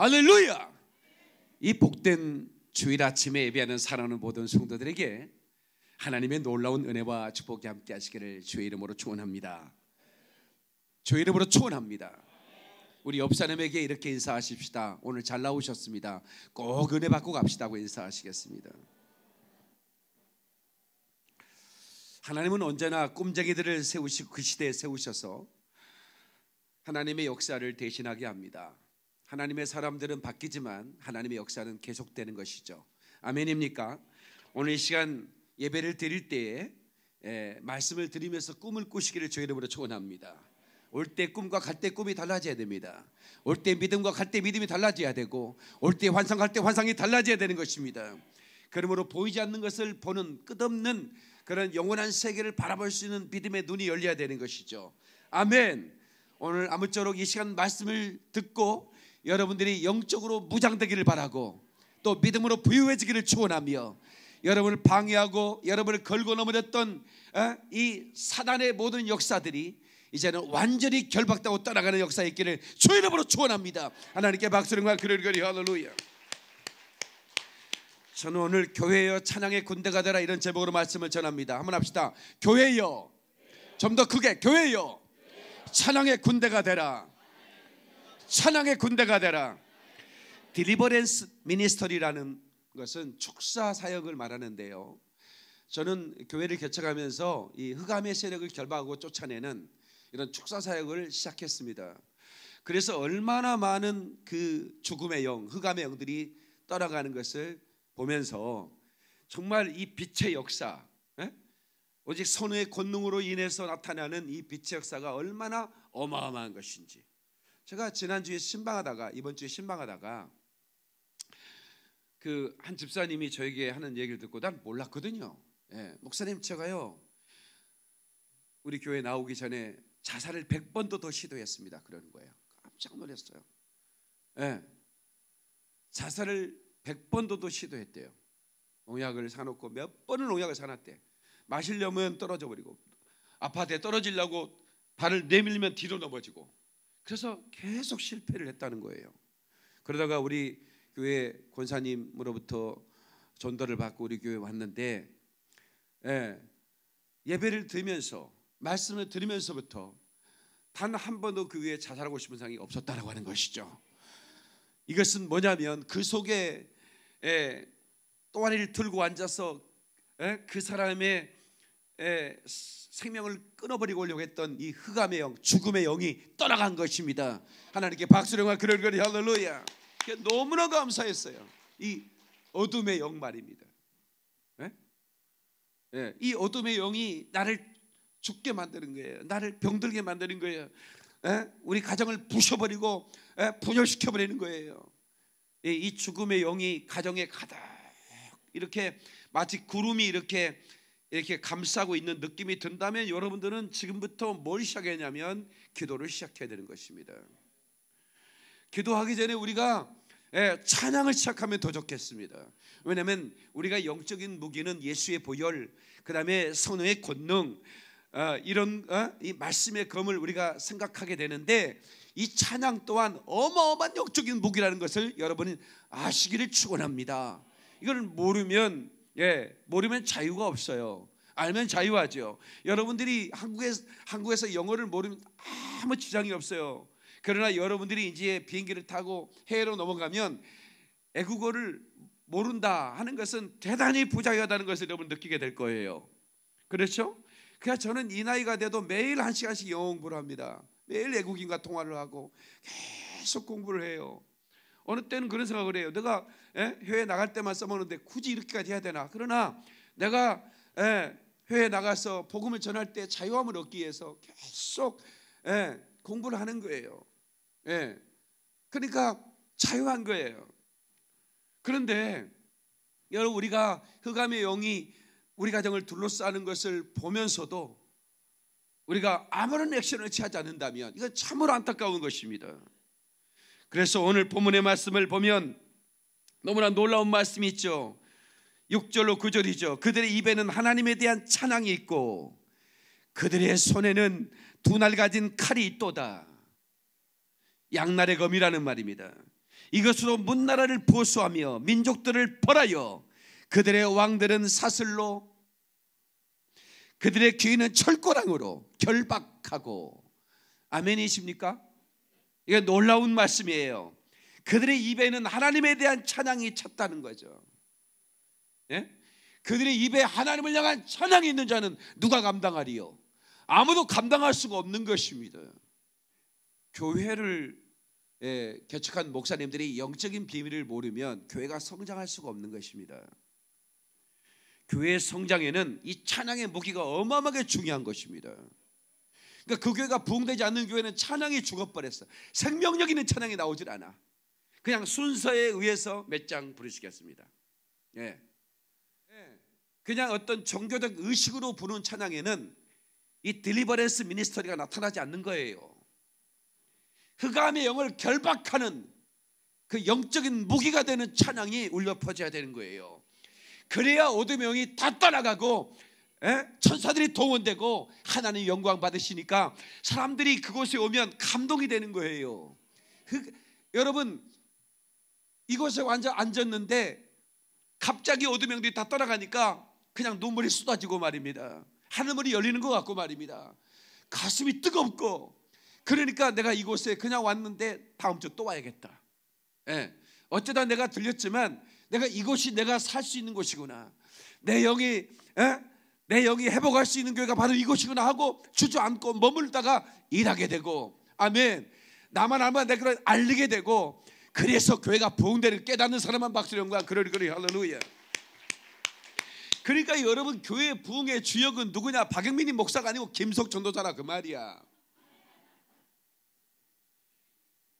할렐루야! 이 복된 주일 아침에 예배하는 사랑하는 모든 성도들에게 하나님의 놀라운 은혜와 축복이 함께 하시기를 주의 이름으로 축원합니다. 주의 이름으로 축원합니다. 우리 옆 사람에게 이렇게 인사하십시다. 오늘 잘 나오셨습니다. 꼭 은혜 받고 갑시다고 인사하시겠습니다. 하나님은 언제나 꿈쟁이들을 세우시고 그 시대에 세우셔서 하나님의 역사를 대신하게 합니다. 하나님의 사람들은 바뀌지만 하나님의 역사는 계속되는 것이죠. 아멘입니까? 오늘 이 시간 예배를 드릴 때에 예, 말씀을 드리면서 꿈을 꾸시기를 주의 이름으로 축원합니다. 올 때 꿈과 갈 때 꿈이 달라져야 됩니다. 올 때 믿음과 갈 때 믿음이 달라져야 되고 올 때 환상 갈 때 환상이 달라져야 되는 것입니다. 그러므로 보이지 않는 것을 보는 끝없는 그런 영원한 세계를 바라볼 수 있는 믿음의 눈이 열려야 되는 것이죠. 아멘. 오늘 아무쪼록 이 시간 말씀을 듣고 여러분들이 영적으로 무장되기를 바라고 또 믿음으로 부유해지기를 축원하며 여러분을 방해하고 여러분을 걸고 넘어졌던 어? 이 사단의 모든 역사들이 이제는 완전히 결박되고 떠나가는 역사 있기를 주의 이름으로 축원합니다. 하나님께 박수령과 그를거리 할렐루야. 저는 오늘 교회여 찬양의 군대가 되라 이런 제목으로 말씀을 전합니다. 한번 합시다. 교회여 좀 더 크게 교회여 찬양의 군대가 되라. 찬양의 군대가 되라. 딜리버랜스 미니스터리라는 것은 축사 사역을 말하는데요. 저는 교회를 개척하면서 이 흑암의 세력을 결박하고 쫓아내는 이런 축사 사역을 시작했습니다. 그래서 얼마나 많은 그 죽음의 영, 흑암의 영들이 떠나가는 것을 보면서 정말 이 빛의 역사, 에? 예? 오직 선우의 권능으로 인해서 나타나는 이 빛의 역사가 얼마나 어마어마한 것인지 제가 지난주에 신방하다가 이번 주에 신방하다가 그 한 집사님이 저에게 하는 얘기를 듣고 난 몰랐거든요. 예, 목사님 제가요 우리 교회 나오기 전에 자살을 100번도 더 시도했습니다. 그러는 거예요. 깜짝 놀랐어요. 예. 자살을 100번도 더 시도했대요. 농약을 사놓고 몇 번을 농약을 사놨대. 마시려면 떨어져 버리고 아파트에 떨어지려고 발을 내밀면 뒤로 넘어지고 그래서 계속 실패를 했다는 거예요. 그러다가 우리 교회 권사님으로부터 전도를 받고 우리 교회 왔는데 예, 예배를 들으면서 말씀을 들으면서부터 단 한 번도 그 위에 자살하고 싶은 상이 없었다라고 하는 것이죠. 이것은 뭐냐면 그 속에 예, 또아리를 들고 앉아서 예, 그 사람의 예, 생명을 끊어버리고 오려고 했던 이 흑암의 영, 죽음의 영이 떠나간 것입니다. 하나님께 박수령과 그를 그리 할렐루야. 너무나 감사했어요. 이 어둠의 영 말입니다. 예? 예, 이 어둠의 영이 나를 죽게 만드는 거예요. 나를 병들게 만드는 거예요. 예? 우리 가정을 부셔버리고 예, 분열시켜버리는 거예요. 이 죽음의 영이 가정에 가득 이렇게 마치 구름이 이렇게 이렇게 감싸고 있는 느낌이 든다면 여러분들은 지금부터 뭘 시작했냐면 기도를 시작해야 되는 것입니다. 기도하기 전에 우리가 예, 찬양을 시작하면 더 좋겠습니다. 왜냐하면 우리가 영적인 무기는 예수의 보혈, 그 다음에 성령의 권능, 어, 이런 어, 이 말씀의 검을 우리가 생각하게 되는데 이 찬양 또한 어마어마한 영적인 무기라는 것을 여러분이 아시기를 축원합니다. 이걸 모르면 예, 모르면 자유가 없어요. 알면 자유하죠. 여러분들이 한국에 한국에서 영어를 모르면 아무 지장이 없어요. 그러나 여러분들이 이제 비행기를 타고 해외로 넘어가면 애국어를 모른다 하는 것은 대단히 부자유하다는 것을 여러분 느끼게 될 거예요. 그렇죠? 그래서 저는 이 나이가 돼도 매일 한 시간씩 영어 공부를 합니다. 매일 애국인과 통화를 하고 계속 공부를 해요. 어느 때는 그런 생각을 해요. 내가 에? 예, 회에 나갈 때만 써먹는데 굳이 이렇게까지 해야 되나? 그러나 내가 에? 예, 회에 나가서 복음을 전할 때 자유함을 얻기 위해서 계속 에? 예, 공부를 하는 거예요. 그러니까 자유한 거예요. 그런데 여러분 우리가 흑암의 영이 우리 가정을 둘러싸는 것을 보면서도 우리가 아무런 액션을 취하지 않는다면 이건 참으로 안타까운 것입니다. 그래서 오늘 본문의 말씀을 보면 너무나 놀라운 말씀이 있죠. 6절로 9절이죠. 그들의 입에는 하나님에 대한 찬양이 있고 그들의 손에는 두 날 가진 칼이 있도다. 양날의 검이라는 말입니다. 이것으로 문나라를 보수하며 민족들을 벌하여 그들의 왕들은 사슬로 그들의 귀는 철거랑으로 결박하고 아멘이십니까? 이게 놀라운 말씀이에요. 그들의 입에는 하나님에 대한 찬양이 찼다는 거죠. 예? 그들의 입에 하나님을 향한 찬양이 있는 자는 누가 감당하리요? 아무도 감당할 수가 없는 것입니다. 교회를 예, 개척한 목사님들이 영적인 비밀을 모르면 교회가 성장할 수가 없는 것입니다. 교회의 성장에는 이 찬양의 무기가 어마어마하게 중요한 것입니다. 그러니까 그 교회가 부흥되지 않는 교회는 찬양이 죽어버렸어. 생명력 있는 찬양이 나오질 않아. 그냥 순서에 의해서 몇 장 부르시겠습니다. 예. 예. 그냥 어떤 종교적 의식으로 부르는 찬양에는 이딜리버레스 미니스터리가 나타나지 않는 거예요. 흑암의 영을 결박하는 그 영적인 무기가 되는 찬양이 울려 퍼져야 되는 거예요. 그래야 오둠명이다 떠나가고 에? 예? 천사들이 동원되고 하나님 영광 받으시니까 사람들이 그곳에 오면 감동이 되는 거예요. 그, 여러분 이곳에 완전 앉았는데 갑자기 오두 명들이 다 떠나가니까 그냥 눈물이 쏟아지고 말입니다. 하늘문이 열리는 것 같고 말입니다. 가슴이 뜨겁고 그러니까 내가 이곳에 그냥 왔는데 다음 주 또 와야겠다. 예. 어쩌다 내가 들렸지만 내가 이곳이 내가 살 수 있는 곳이구나. 내 영이 예? 내 영이 회복할 수 있는 교회가 바로 이곳이구나 하고 주저앉고 머물다가 일하게 되고 아멘 나만 알면 내가 그걸 알리게 되고 그래서 교회가 부흥대를 깨닫는 사람만 박수령 거야 그러리그리 러 할렐루야 그러니까 여러분 교회 부흥의 주역은 누구냐 박영민이 목사가 아니고 김석 전도자라 그 말이야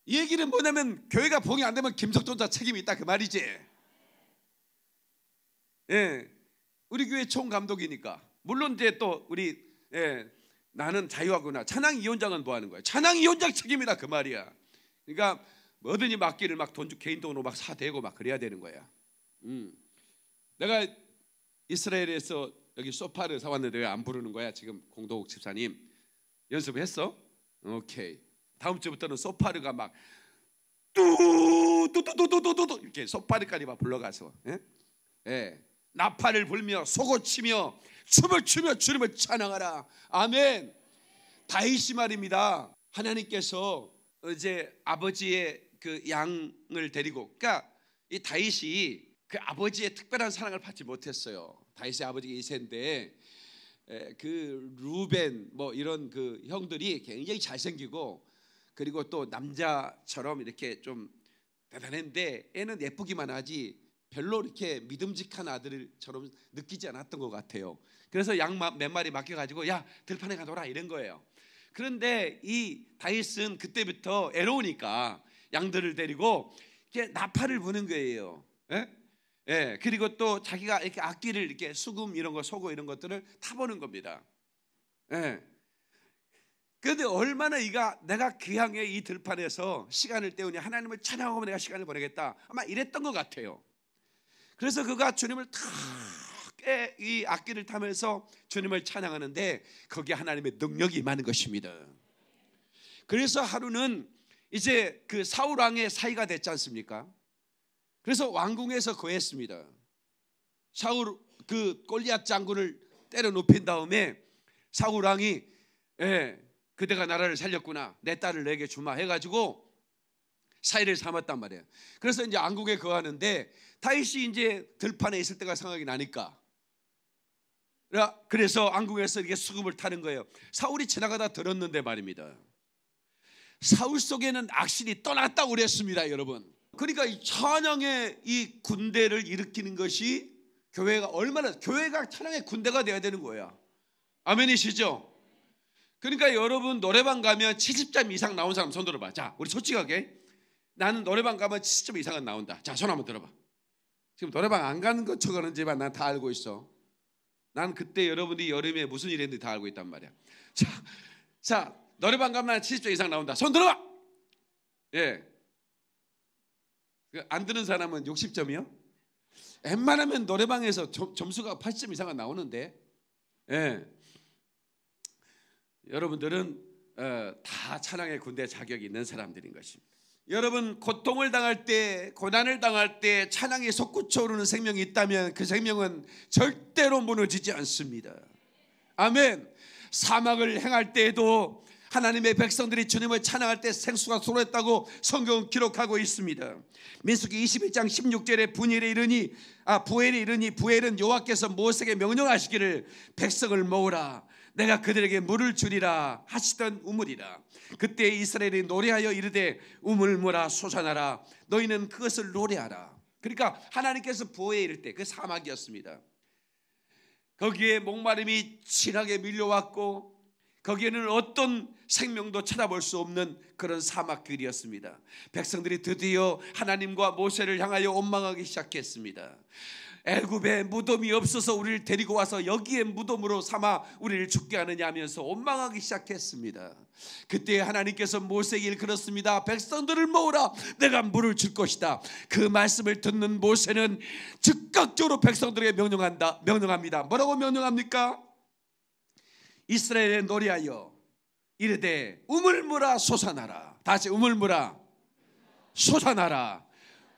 이 얘기는 뭐냐면 교회가 부흥이 안 되면 김석 전도자 책임이 있다 그 말이지 예. 우리 교회 총감독이니까 물론 이제 또 우리 예, 나는 자유하구나 찬양위원장은 뭐하는 거야 찬양위원장 책임이다 그 말이야 그러니까 뭐든지 맡기를 막돈주 개인 돈으로 막 사대고 막 그래야 되는 거야 음. 내가 이스라엘에서 여기 소파를 사왔는데 왜 안 부르는 거야 지금 공동욱 집사님 연습했어? 오케이 다음 주부터는 소파르가 막 뚜뚜뚜뚜뚜뚜 이렇게 소파르까지 막 불러가서 예? 예. 나팔을 불며 소고치며 춤을 추며 주님을 찬양하라. 아멘. 다윗이 말입니다. 하나님께서 이제 아버지의 그 양을 데리고 그러니까 이 다윗이 그 아버지의 특별한 사랑을 받지 못했어요. 다윗의 아버지가 이세인데 그 루벤 뭐 이런 그 형들이 굉장히 잘생기고 그리고 또 남자처럼 이렇게 좀 대단한데 애는 예쁘기만 하지 별로 이렇게 믿음직한 아들처럼 느끼지 않았던 것 같아요. 그래서 양 몇 마리 맡겨가지고 야 들판에 가둬라 이런 거예요. 그런데 이 다윗은 그때부터 애로우니까 양들을 데리고 이렇게 나팔을 부는 거예요. 예? 예, 그리고 또 자기가 이렇게 악기를 이렇게 수금 이런 거 소고 이런 것들을 타보는 겁니다. 예. 그런데 얼마나 이가 내가 귀향의이 그 들판에서 시간을 때우니 하나님을 찬양하고 내가 시간을 보내겠다 아마 이랬던 것 같아요. 그래서 그가 주님을 탁이 악기를 타면서 주님을 찬양하는데 거기에 하나님의 능력이 많은 것입니다. 그래서 하루는 이제 그 사울 왕의 사이가 됐지 않습니까? 그래서 왕궁에서 거했습니다. 사울 그 골리앗 장군을 때려 눕힌 다음에 사울 왕이 예, 그대가 나라를 살렸구나 내 딸을 내게 주마 해가지고 사이를 삼았단 말이에요. 그래서 이제 왕궁에 거하는데 다윗이 이제 들판에 있을 때가 생각이 나니까 그래서 안국에서 이렇게 수급을 타는 거예요. 사울이 지나가다 들었는데 말입니다. 사울 속에는 악신이 떠났다고 그랬습니다, 여러분. 그러니까 이천영의이 군대를 일으키는 것이 교회가 얼마나 교회가 천영의 군대가 돼야 되는 거예요 아멘이시죠? 그러니까 여러분 노래방 가면 70점 이상 나온 사람 손 들어봐. 자, 우리 솔직하게 나는 노래방 가면 70점 이상은 나온다. 자, 손 한번 들어봐. 지금 노래방 안 가는 것 척하는지만 난다 알고 있어. 난 그때 여러분들이 여름에 무슨 일 했는지 다 알고 있단 말이야. 자, 자 노래방 가면 70점 이상 나온다. 손 들어봐. 예. 그 안 드는 사람은 60점이요? 웬만하면 노래방에서 점, 점수가 80점 이상은 나오는데, 예. 여러분들은 어, 다 찬양의 군대 자격이 있는 사람들인 것입니다. 여러분 고통을 당할 때 고난을 당할 때 찬양에 솟구쳐 오르는 생명이 있다면 그 생명은 절대로 무너지지 않습니다. 아멘. 사막을 행할 때에도 하나님의 백성들이 주님을 찬양할 때 생수가 쏟았다고 성경은 기록하고 있습니다. 민수기 21장 16절에 분일에 이르니 아 부엘에 이르니 부엘은 여호와께서 모세에게 명령하시기를 백성을 모으라 내가 그들에게 물을 주리라 하시던 우물이라 그때 이스라엘이 노래하여 이르되 우물물라 솟아나라 너희는 그것을 노래하라 그러니까 하나님께서 부호에 이를 때 그 사막이었습니다 거기에 목마름이 진하게 밀려왔고 거기에는 어떤 생명도 찾아볼 수 없는 그런 사막길이었습니다. 백성들이 드디어 하나님과 모세를 향하여 원망하기 시작했습니다. 애굽에 무덤이 없어서 우리를 데리고 와서 여기에 무덤으로 삼아 우리를 죽게 하느냐 하면서 원망하기 시작했습니다. 그때 하나님께서 모세에게 일컬었습니다. 백성들을 모으라 내가 물을 줄 것이다. 그 말씀을 듣는 모세는 즉각적으로 백성들에게 명령한다. 명령합니다. 뭐라고 명령합니까? 이스라엘에 노리하여 이르되 우물무라 솟아나라. 다시 우물무라 솟아나라.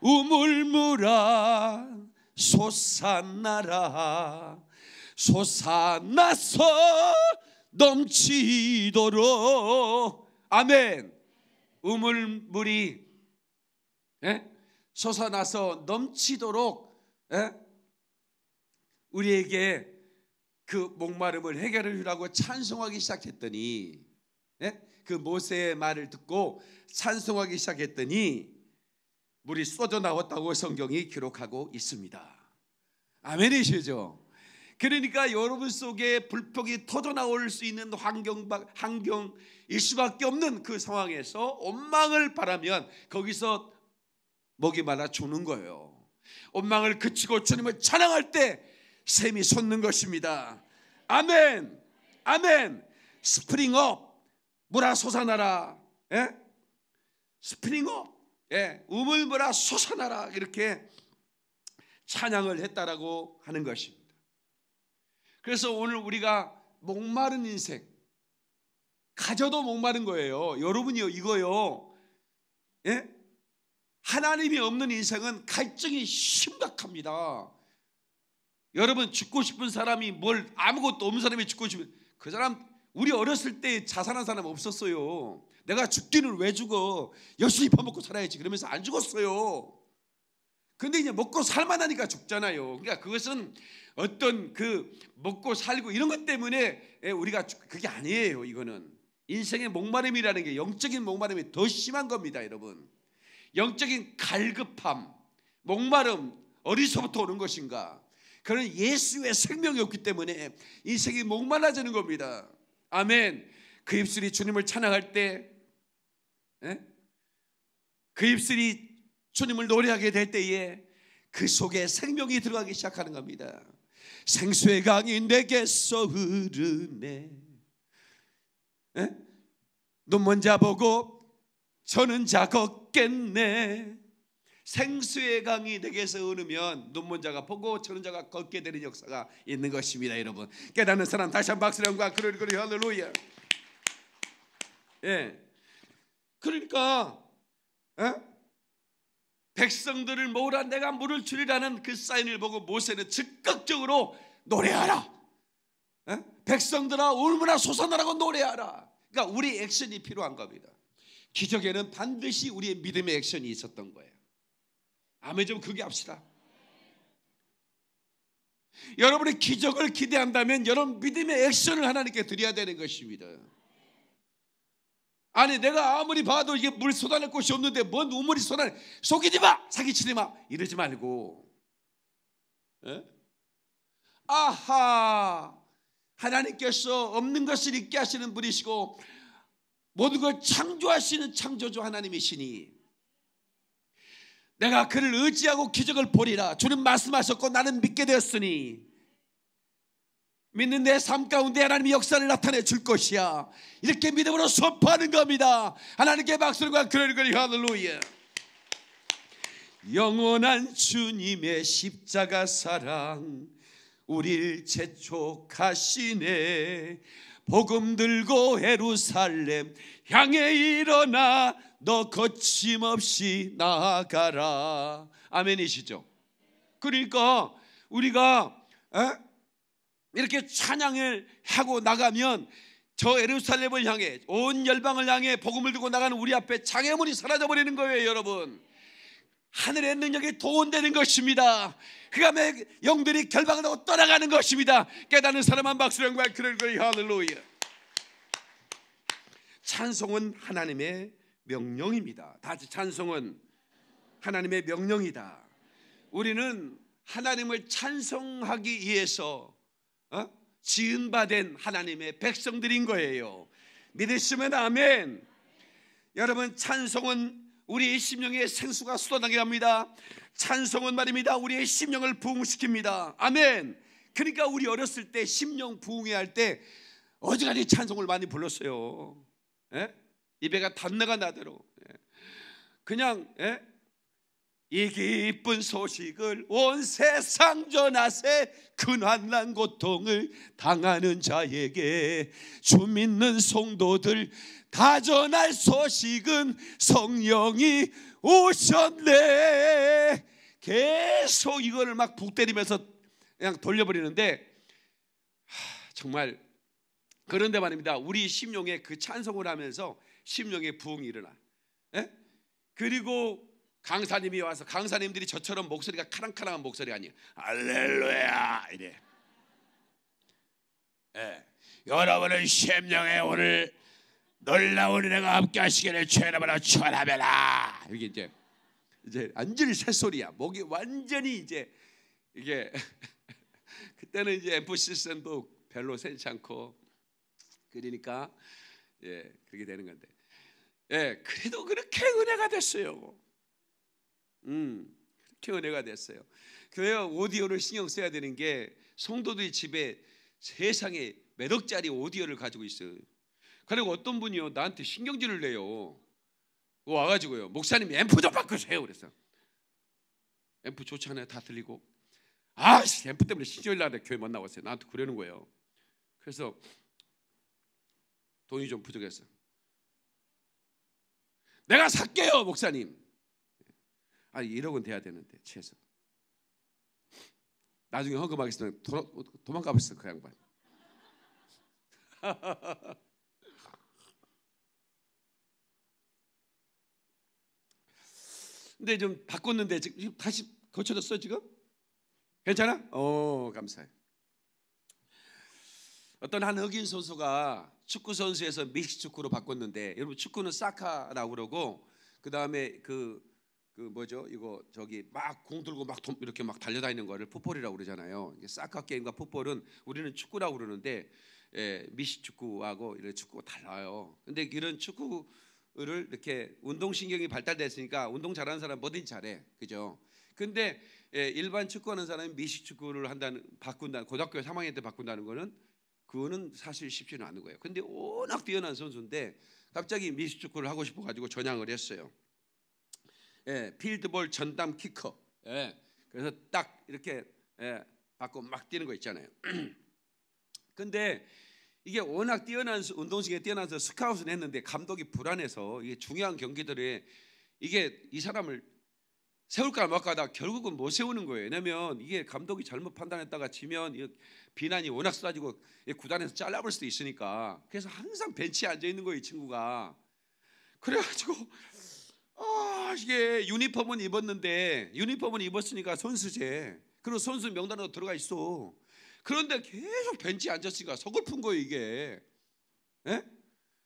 우물무라 솟아나라 솟아나서 넘치도록 아멘 우물물이 예? 솟아나서 넘치도록 예? 우리에게 그 목마름을 해결해 주라고 찬송하기 시작했더니 예? 그 모세의 말을 듣고 찬송하기 시작했더니 물이 쏟아 나왔다고 성경이 기록하고 있습니다. 아멘이시죠? 그러니까 여러분 속에 불평이 터져 나올 수 있는 환경, 환경일 수밖에 없는 그 상황에서 원망을 바라면 거기서 먹이 말아 주는 거예요. 원망을 그치고 주님을 찬양할 때 샘이 솟는 것입니다. 아멘, 아멘. 스프링업, 물아 솟아나라. 에? 예? 스프링업. 예, 우물보라 솟아나라 이렇게 찬양을 했다라고 하는 것입니다. 그래서 오늘 우리가 목마른 인생 가져도 목마른 거예요. 여러분이요 이거요. 예? 하나님이 없는 인생은 갈증이 심각합니다. 여러분 죽고 싶은 사람이 뭘 아무것도 없는 사람이 죽고 싶은 그 사람 우리 어렸을 때 자살한 사람 없었어요. 내가 죽기는 왜 죽어? 열심히 밥먹고 살아야지. 그러면서 안 죽었어요. 근데 이제 먹고 살만하니까 죽잖아요. 그러니까 그것은 어떤 그 먹고 살고 이런 것 때문에 예, 우리가 그게 아니에요. 이거는 인생의 목마름이라는 게 영적인 목마름이 더 심한 겁니다, 여러분. 영적인 갈급함, 목마름 어디서부터 오는 것인가? 그런 예수의 생명이 없기 때문에 인생이 목말라지는 겁니다. 아멘. 그 입술이 주님을 찬양할 때, 에? 예? 그 입술이 주님을 노래하게 될 때에 그 속에 생명이 들어가기 시작하는 겁니다. 생수의 강이 내게서 흐르네. 예? 눈먼 자보고 저는 자 걷겠네. 생수의 강이 내게서 흐르면 눈먼 자가 보고 천는 자가 걷게 되는 역사가 있는 것입니다 여러분 깨닫는 사람 다시 한 박수령과 그를 그리 할렐루야 예. 그러니까 에? 예? 백성들을 모으라 내가 물을 줄이라는그 사인을 보고 모세는 즉각적으로 노래하라 에? 예? 백성들아 울무나 소산하라고 노래하라 그러니까 우리 액션이 필요한 겁니다 기적에는 반드시 우리의 믿음의 액션이 있었던 거예요 아멘 좀 그게 합시다. 여러분의 기적을 기대한다면 여러분 믿음의 액션을 하나님께 드려야 되는 것입니다. 아니 내가 아무리 봐도 이게 물 쏟아낼 곳이 없는데 뭔 우물이 쏟아내 속이지 마 사기치지 마 이러지 말고 에? 예? 아하 하나님께서 없는 것을 있게 하시는 분이시고 모든 걸 창조하시는 창조주 하나님이시니 내가 그를 의지하고 기적을 보리라. 주님 말씀하셨고 나는 믿게 되었으니 믿는 내 삶 가운데 하나님의 역사를 나타내 줄 것이야. 이렇게 믿음으로 선포하는 겁니다. 하나님께 박수과 그러니 하늘로예. 영원한 주님의 십자가 사랑 우릴 재촉하시네 복음 들고 예루살렘 향해 일어나 너 거침없이 나아가라. 아멘이시죠? 그러니까 우리가 에? 이렇게 찬양을 하고 나가면 저 에루살렘을 향해 온 열방을 향해 복음을 두고 나가는 우리 앞에 장애물이 사라져 버리는 거예요, 여러분. 하늘의 능력이 도원되는 것입니다. 그감에 영들이 결박을 하고 떠나가는 것입니다. 깨닫는 사람한 박수로 영광 그를 그리 할렐루야. 찬송은 하나님의 명령입니다. 다 찬송은 하나님의 명령이다. 우리는 하나님을 찬송하기 위해서 어? 지은 바된 하나님의 백성들인 거예요. 믿으시면 아멘. 여러분 찬송은 우리의 심령의 생수가 쏟아나게 합니다. 찬송은 말입니다. 우리의 심령을 부흥시킵니다. 아멘. 그러니까 우리 어렸을 때 심령 부흥회 할때 어지간히 찬송을 많이 불렀어요. 에? 예? 입에가 단내가 나대로 예. 그냥 예? 이 기쁜 소식을 온 세상 전하세 근환난 고통을 당하는 자에게 주 믿는 성도들 다 전할 소식은 성령이 오셨네 계속 이거를 막 북때리면서 그냥 돌려버리는데 하, 정말 그런데 말입니다 우리 심령에 그 찬송을 하면서 심령의 부흥이 일어나. 에? 예? 그리고 강사님이 와서 강사님들이 저처럼 목소리가 카랑카랑한 목소리가 아니에요. 알렐루야 이래. 예. 여러분은 심령에 오늘 놀라운 은혜가 함께 하시기를 죄라마라 전하매라 이게 이제 이제 완전히 새소리야 목이 완전히 이제 이게 그때는 이제 엠프시스도 별로 센치 않고 그러니까 예, 그렇게 되는 건데. 예, 그래도 그렇게 은혜가 됐어요. 음, 그렇게 은혜가 됐어요. 그래요 오디오를 신경 써야 되는 게 성도들이 집에 세상에 몇 억짜리 오디오를 가지고 있어요. 그리고 어떤 분이요 나한테 신경질을 내요. 와가지고요 목사님 앰프 좀 바꾸세요. 그래서 앰프 좋잖아요. 다 들리고 아 앰프 때문에 신경질 나네 교회 못 나왔어요. 나한테 그러는 거예요. 그래서 돈이 좀 부족해서. 내가 살게요, 목사님. 아 1억은 돼야 되는데, 최소. 나중에 헌금하겠으면 도, 도망가 버렸어, 그 양반. 근데 좀 바꿨는데 지금 다시 거쳐졌어 지금? 괜찮아? 오 어, 감사해. 어떤 한 흑인 선수가 축구 선수에서 미식 축구로 바꿨는데 여러분 축구는 사카라고 그러고 그다음에 그, 그 뭐죠 이거 저기 막 공 들고 막 이렇게 막 달려다니는 거를 풋볼이라고 그러잖아요. 이게 사카 게임과 풋볼은 우리는 축구라고 그러는데 예, 미식 축구하고 이런 축구가 달라요. 근데 이런 축구를 이렇게 운동 신경이 발달됐으니까 운동 잘하는 사람 뭐든 잘해, 그죠? 근데 예, 일반 축구하는 사람이 미식 축구를 한다는 바꾼다 고등학교 3학년 때 바꾼다는 거는 그거는 사실 쉽지는 않은 거예요. 근데 워낙 뛰어난 선수인데 갑자기 미스축구를 하고 싶어 가지고 전향을 했어요. 예, 필드볼 전담 키커. 예, 그래서 딱 이렇게 예, 받고 막 뛰는 거 있잖아요. 근데 이게 워낙 뛰어난 운동신에 뛰어나서 스카웃은 했는데 감독이 불안해서 이게 중요한 경기들에 이게 이 사람을 세울까 말까 하다 결국은 못 세우는 거예요. 왜냐면 이게 감독이 잘못 판단했다가 지면 비난이 워낙 쏟아지고 구단에서 잘라볼 수도 있으니까. 그래서 항상 벤치에 앉아 있는 거예요, 이 친구가. 그래가지고 아 이게 유니폼은 입었는데 유니폼은 입었으니까 선수제. 그리고 선수 명단으로 들어가 있어. 그런데 계속 벤치에 앉았으니까 서글픈 거예요 이게. 에? 예?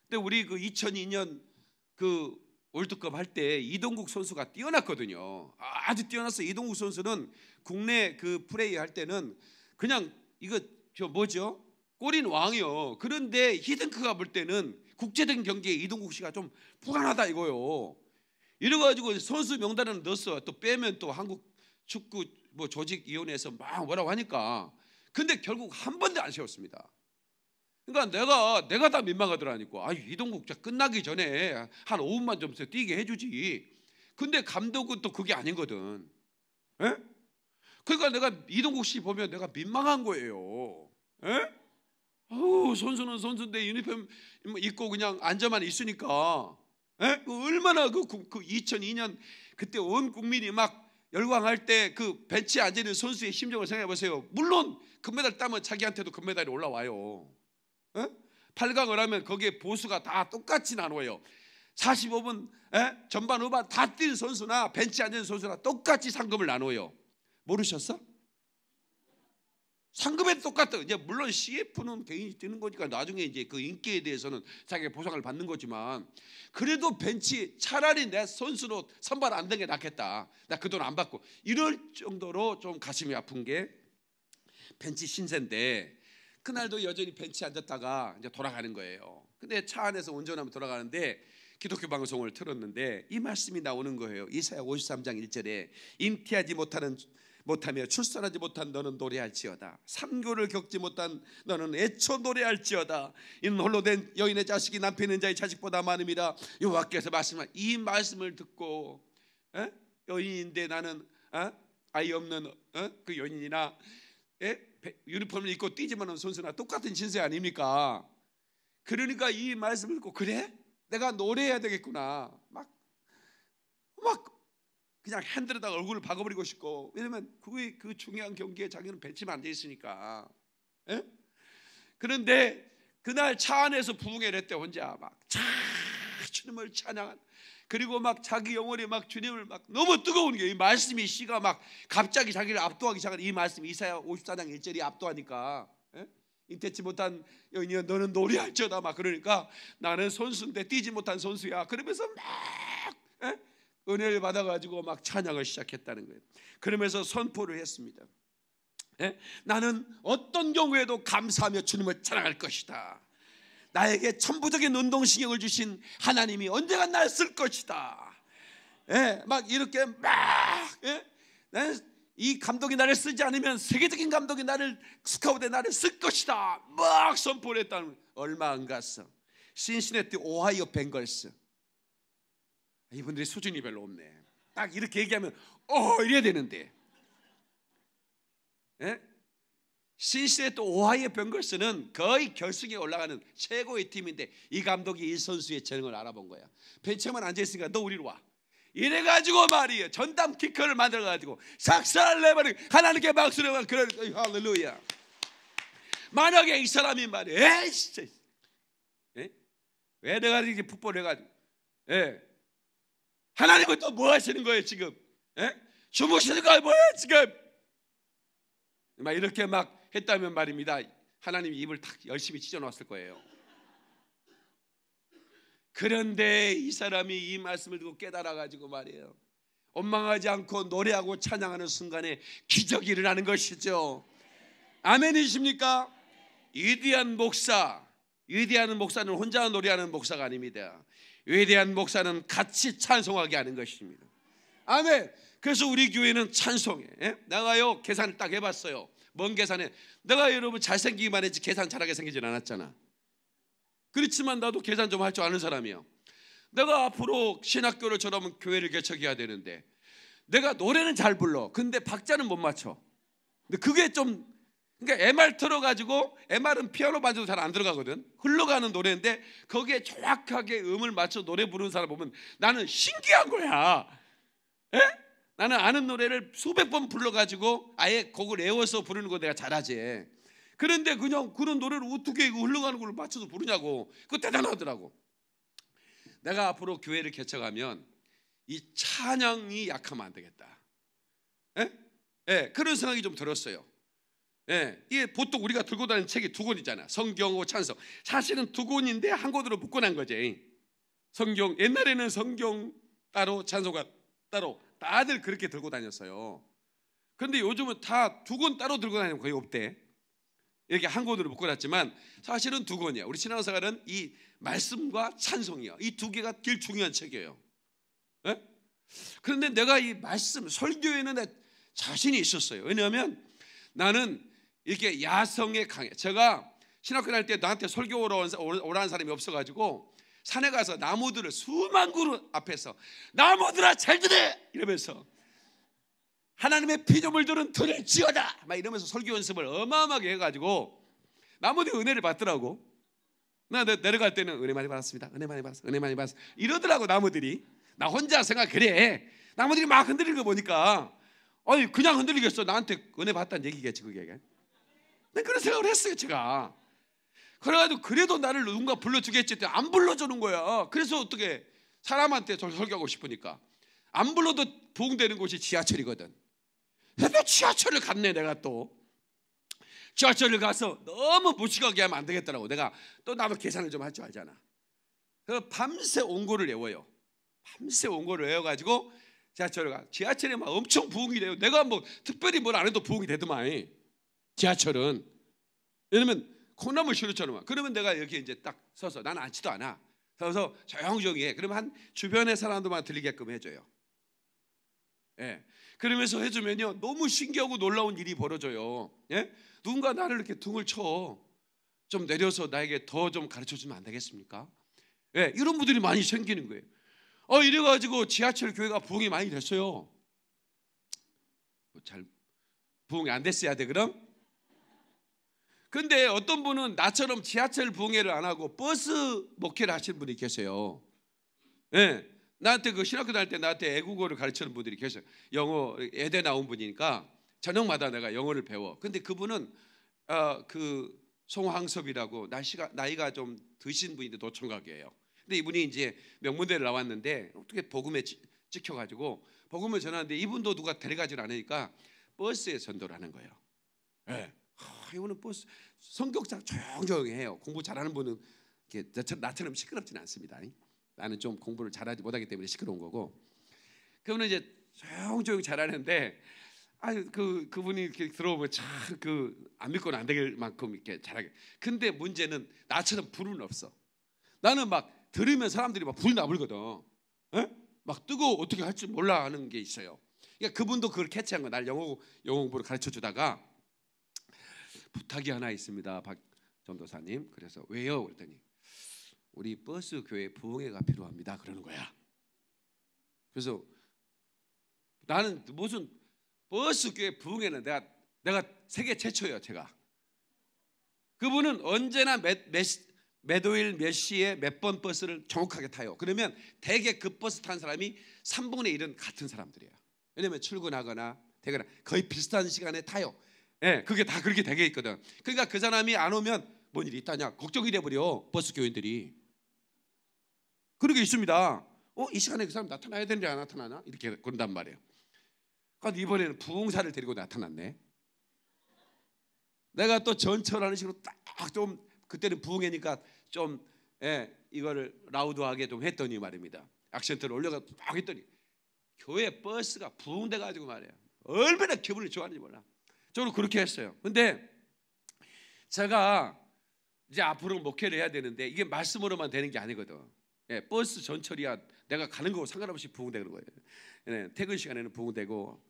근데 우리 그 2002년 그 월드컵 할 때 이동국 선수가 뛰어났거든요. 아주 뛰어났어. 이동국 선수는 국내 그 플레이 할 때는 그냥 이거 저 뭐죠? 꼬린 왕이요. 그런데 히든크가 볼 때는 국제적인 경기에 이동국 씨가 좀불안하다 이거요. 이래가지고 선수 명단을 넣었어. 또 빼면 또 한국 축구 뭐 조직위원회에서 막 뭐라고 하니까. 근데 결국 한 번도 안 세웠습니다. 그러니까 내가 내가 다 민망하더라니까. 아 이동국 자 끝나기 전에 한 5분만 좀 뛰게 해주지. 근데 감독은 또 그게 아니거든. 에? 예? 그러니까 내가 이동국 씨 보면 내가 민망한 거예요. 에? 예? 어우 선수는 선수인데 유니폼 입고 그냥 앉아만 있으니까 에? 예? 그 얼마나 그, 그, 그 2002년 그때 온 국민이 막 열광할 때 그 벤치에 앉아있는 선수의 심정을 생각해 보세요. 물론 금메달 따면 자기한테도 금메달이 올라와요. 에? 팔각을 하면 거기에 보수가 다 똑같이 나눠요. 45분 에? 전반 후반 다 뛴 선수나 벤치 앉은 선수나 똑같이 상금을 나눠요. 모르셨어? 상금에 똑같다. 이제 물론 CF는 개인이 뛰는 거니까 나중에 이제 그 인기에 대해서는 자기가 보상을 받는 거지만 그래도 벤치 차라리 내 선수로 선발 안된게 낫겠다. 나 그 돈 안 받고 이럴 정도로 좀 가슴이 아픈 게 벤치 신세인데 그날도 여전히 벤치에 앉았다가 이제 돌아가는 거예요. 근데 차 안에서 운전하면 돌아가는데 기독교 방송을 틀었는데 이 말씀이 나오는 거예요. 이사야 53장 1절에 인티하지 못하는 못하며 출산하지 못한 너는 노래할지어다. 삼교를 겪지 못한 너는 애초 노래할지어다. 이는 홀로 된 여인의 자식이 남편 있 자의 자식보다 많음이라 여호와께서 말씀한 이 말씀을 듣고 에? 여인인데 나는 에? 아이 없는 에? 어? 그 여인이나 에? 유니폼을 입고 뛰지만 하는 선수나 똑같은 신세 아닙니까? 그러니까 이 말씀을 듣고 그래? 내가 노래해야 되겠구나. 막, 막 그냥 핸들에다가 얼굴을 박아버리고 싶고 왜냐면 그게 그 중요한 경기에 자기는 배치면 안 돼 있으니까. 에? 예? 그런데 그날 차 안에서 부흥회를 했대 혼자 막차 주님을 찬양한 그리고 막 자기 영혼에 막 주님을 막 너무 뜨거운 게 이 말씀이 씨가 막 갑자기 자기를 압도하기 시작한 이 말씀이 이사야 54장 1절이 압도하니까 예? 인태치 못한 여인이여 너는 노래할지어다 막 그러니까 나는 선수인데 뛰지 못한 선수야 그러면서 막 에? 예? 은혜를 받아가지고 막 찬양을 시작했다는 거예요 그러면서 선포를 했습니다 에? 예? 나는 어떤 경우에도 감사하며 주님을 찬양할 것이다 나에게 천부적인 운동신경을 주신 하나님이 언젠가 날 쓸 것이다. 예, 막 이렇게 막 예? 이 감독이 나를 쓰지 않으면 세계적인 감독이 나를 스카우트에 나를 쓸 것이다. 막 선포를 했다는 얼마 안 갔어. 신시내티 오하이오 벵걸스 이분들이 수준이 별로 없네. 딱 이렇게 얘기하면 어 이래야 되는데. 예? 신시대 또 오하이의 병걸스는 거의 결승에 올라가는 최고의 팀인데 이 감독이 이 선수의 재능을 알아본 거야. 벤치만 앉아있으니까 너 우리로 와. 이래가지고 말이에요. 전담 키커를 만들어가지고 삭살 내버리 하나님께 박수를 막 그런 할렐루야. 만약에 이 사람이 말이에요. 에이 에? 예? 왜 내가 이렇게 풋볼 해가지고. 에? 예. 하나님은 또뭐 하시는 거예요 지금? 에? 예? 주무시는 거예요 뭐예요 지금? 막 이렇게 막 했다면 말입니다. 하나님이 입을 탁 열심히 찢어 놓았을 거예요. 그런데 이 사람이 이 말씀을 듣고 깨달아 가지고 말이에요. 원망하지 않고 노래하고 찬양하는 순간에 기적이 일어나는 것이죠. 아멘이십니까? 위대한 목사, 위대한 목사는 혼자 노래하는 목사가 아닙니다. 위대한 목사는 같이 찬송하게 하는 것입니다. 아멘. 그래서 우리 교회는 찬송해. 예? 나가요 계산을 딱 해봤어요. 뭔 계산해? 내가 여러분 잘생기기만 했지 계산 잘하게 생기진 않았잖아. 그렇지만 나도 계산 좀 할 줄 아는 사람이야. 내가 앞으로 신학교를 저러면 교회를 개척해야 되는데 내가 노래는 잘 불러. 근데 박자는 못 맞춰. 근데 그게 좀 그러니까 MR 틀어가지고 MR은 피아노 반주도 잘 안 들어가거든. 흘러가는 노래인데 거기에 정확하게 음을 맞춰 노래 부르는 사람 보면 나는 신기한 거야. 에? 나는 아는 노래를 수백 번 불러가지고 아예 곡을 외워서 부르는 거 내가 잘하지. 그런데 그냥 그런 노래를 어떻게 흘러가는 걸 맞춰서 부르냐고. 그거 대단하더라고. 내가 앞으로 교회를 개척하면 이 찬양이 약하면 안 되겠다. 예? 예, 그런 생각이 좀 들었어요. 예, 이게 보통 우리가 들고 다니는 책이 두 권이잖아. 성경하고 찬성. 사실은 두 권인데 한 권으로 묶어난 거지. 성경 옛날에는 성경 따로 찬송가 따로 다들 그렇게 들고 다녔어요. 그런데 요즘은 다 두 권 따로 들고 다니는 거의 없대. 이렇게 한 권으로 묶어놨지만 사실은 두 권이야. 우리 신앙생활은 이 말씀과 찬송이야. 이 두 개가 제일 중요한 책이에요. 에? 예? 그런데 내가 이 말씀 설교에는 내 자신이 있었어요. 왜냐하면 나는 이렇게 야성에 강해. 제가 신학교 다닐 때 나한테 설교 오라는 사람이 없어가지고 산에 가서 나무들을 수만 그루 앞에서 나무들아 잘 지내 이러면서 하나님의 피조물들은 들을 지어다 막 이러면서 설교 연습을 어마어마하게 해가지고 나무들이 은혜를 받더라고 나 내려갈 때는 은혜 많이 받았습니다 은혜 많이 받았어 은혜 많이 받았어 이러더라고 나무들이 나 혼자 생각 그래 나무들이 막 흔들리는 거 보니까 어이 그냥 흔들리겠어 나한테 은혜 받다는 얘기겠지 그게 난 그런 생각을 했어요 제가 그래가지고 그래도 나를 누군가 불러주겠지 했더니 안 불러주는 거야. 그래서 어떻게 사람한테 저를 설교하고 싶으니까 안 불러도 부흥되는 곳이 지하철이거든. 그래서 지하철을 갔네 내가 또. 지하철을 가서 너무 무식하게 하면 안 되겠더라고. 내가 또 나도 계산을 좀 할 줄 알잖아. 그 밤새 온고를 외워요. 밤새 온고를 외워가지고 지하철을 가. 지하철에 막 엄청 부흥이 돼요. 내가 뭐 특별히 뭘 안 해도 부흥이 되더만. 지하철은. 왜냐면 콩나물 시루처럼 그러면 내가 여기 이제 딱 서서 난 앉지도 않아 서서 조용조용히 해 그러면 한 주변의 사람들만 들리게끔 해줘요 예. 그러면서 해주면요 너무 신기하고 놀라운 일이 벌어져요 예? 누군가 나를 이렇게 등을 쳐좀 내려서 나에게 더 좀 가르쳐주면 안 되겠습니까 예, 이런 분들이 많이 생기는 거예요 어 이래가지고 지하철 교회가 부흥이 많이 됐어요 뭐 잘 부흥이 안 됐어야 돼 그럼 근데 어떤 분은 나처럼 지하철 붕흥를안 하고 버스 목회를 하시는 분이 계세요. 예. 나한테 그 신학교 다닐 때 나한테 애국어를 가르치는 분들이 계셔요. 영어 예대 나온 분이니까 저녁마다 내가 영어를 배워. 근데 그분은 어, 그 송황섭이라고 날씨가 나이가 좀 드신 분인데 도청각이에요. 근데 이분이 이제 명문대를 나왔는데 어떻게 복음에 찍혀가지고 복음을 전하는데 이분도 누가 데려가질 않으니까 버스에 전도를 하는 거예요. 예. 네. 이분은 버스 성격상 조용조용 해요. 공부 잘하는 분은 이렇게 나처럼 시끄럽지는 않습니다. 나는 좀 공부를 잘하지 못하기 때문에 시끄러운 거고. 그분은 이제 조용조용 잘하는데 아그 그분이 이렇게 들어오면 참 그 안 믿고는 안 되길 만큼 이렇게 잘하게. 근데 문제는 나처럼 불은 없어. 나는 막 들으면 사람들이 막불 나불거든. 예? 막뜨고 어떻게 할줄 몰라 하는 게 있어요. 그러니까 그분도 그걸 캐치한 거야. 날 영어 영어 공부를 가르쳐 주다가 부탁이 하나 있습니다. 박 전도사님. 그래서 왜요? 그랬더니 우리 버스 교회 부흥회가 필요합니다. 그러는 거야. 그래서 나는 무슨 버스 교회 부흥회는 내가 내가 세계 최초예요, 제가. 그분은 언제나 몇, 몇, 몇일몇 시에 몇 번 버스를 정확하게 타요. 그러면 대개 그 버스 탄 사람이 3분의 1은 같은 사람들이에요. 왜냐면 출근하거나 되거나 거의 비슷한 시간에 타요. 예, 그게 다 그렇게 되게 있거든. 그러니까 그 사람이 안 오면 뭔 일이 있다냐 걱정이 돼버려 버스 교인들이. 그러게 있습니다. 어, 이 시간에 그 사람 나타나야 되는지 안 나타나나 이렇게 그런단 말이에요. 그런데 이번에는 부흥사를 데리고 나타났네. 내가 또 전철하는 식으로 딱 좀 그때는 부흥이니까좀 예, 이거를 라우드하게 좀 했더니 말입니다. 악센트를 올려가 막 했더니 교회 버스가 부흥돼 가지고 말이에요 얼마나 기분을 좋아하는지 몰라. 저는 그렇게 했어요. 근데 제가 이제 앞으로 목회를 해야 되는데 이게 말씀으로만 되는 게 아니거든. 예, 버스 전철이야 내가 가는 거고 상관없이 부흥되는 거예요. 예, 퇴근 시간에는 부흥되고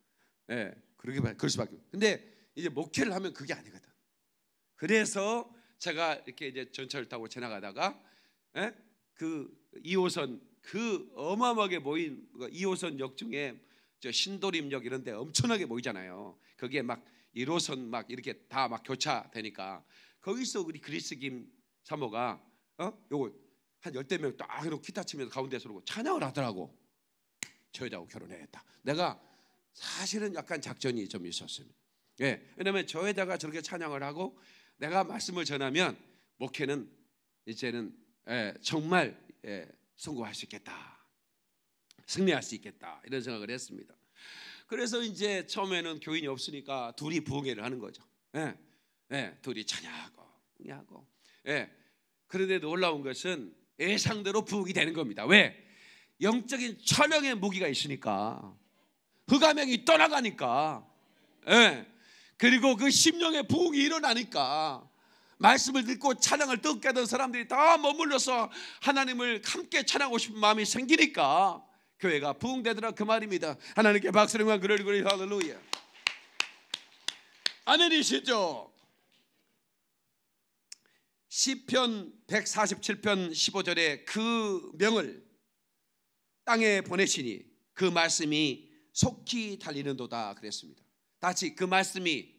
예, 그렇게 그럴 수밖에. 근데 이제 목회를 하면 그게 아니거든. 그래서 제가 이렇게 이제 전철 타고 지나가다가 예? 그 2호선 그 어마어마하게 모인 2호선 그 역 중에 저 신도림역 이런 데 엄청나게 모이잖아요. 거기에 막 1호선 막 이렇게 다 막 교차되니까 거기서 우리 그리스 김 사모가 어? 요거 한열댓 명딱 이렇게 기타 치면서 가운데서 그러고 찬양을 하더라고. 저 여자하고 결혼해야겠다. 내가 사실은 약간 작전이 좀 있었습니다. 예, 왜냐하면 저 여자가 저렇게 찬양을 하고 내가 말씀을 전하면 목회는 이제는 예, 정말 예, 성공할 수 있겠다, 승리할 수 있겠다 이런 생각을 했습니다. 그래서 이제 처음에는 교인이 없으니까 둘이 부흥회를 하는 거죠. 예, 예, 둘이 찬양하고 하고 예. 그런데 놀라운 것은 예상대로 부흥이 되는 겁니다. 왜? 영적인 천령의 무기가 있으니까 흑암행이 떠나가니까 예. 그리고 그 심령의 부흥이 일어나니까 말씀을 듣고 찬양을 듣게 된 사람들이 다 머물러서 하나님을 함께 찬양하고 싶은 마음이 생기니까 교회가 부흥되더라 그 말입니다. 하나님께 박수를 만 그를 그리 할렐루야. 아멘이시죠? 시편 147편 15절에 그 명을 땅에 보내시니 그 말씀이 속히 달리는도다 그랬습니다. 다시 그 말씀이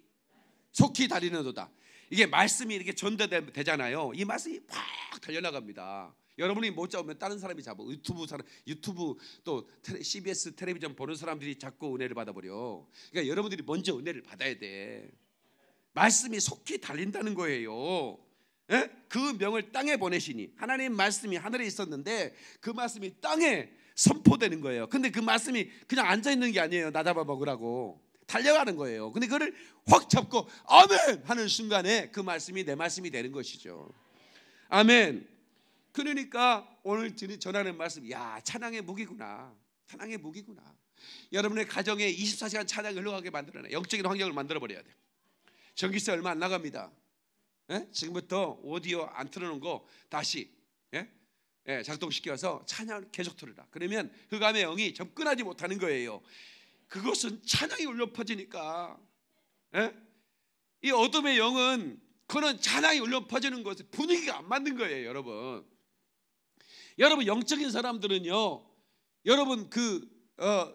속히 달리는도다. 이게 말씀이 이렇게 전달되잖아요. 이 말씀이 팍 달려나갑니다. 여러분이 못 잡으면 다른 사람이 잡아. 유튜브 사람, 유튜브 또 CBS 텔레비전 보는 사람들이 자꾸 은혜를 받아버려. 그러니까 여러분들이 먼저 은혜를 받아야 돼. 말씀이 속히 달린다는 거예요. 에? 예? 그 명을 땅에 보내시니 하나님 말씀이 하늘에 있었는데 그 말씀이 땅에 선포되는 거예요. 근데 그 말씀이 그냥 앉아 있는 게 아니에요. 나잡아 먹으라고 달려가는 거예요. 근데 그를 확 잡고 아멘 하는 순간에 그 말씀이 내 말씀이 되는 것이죠. 아멘. 그러니까 오늘 전하는 말씀, 야 찬양의 무기구나. 찬양의 무기구나. 여러분의 가정에 24시간 찬양을 흘러가게 만들어내. 영적인 환경을 만들어버려야 돼. 전기세 얼마 안 나갑니다. 예? 지금부터 오디오 안 틀어놓은 거 다시 예? 예, 작동시켜서 찬양을 계속 틀어라 그러면 흑암의 그 영이 접근하지 못하는 거예요. 그것은 찬양이 울려 퍼지니까 예? 이 어둠의 영은 그런 찬양이 울려 퍼지는 것에 분위기가 안 맞는 거예요, 여러분. 여러분 영적인 사람들은요. 여러분 그 어,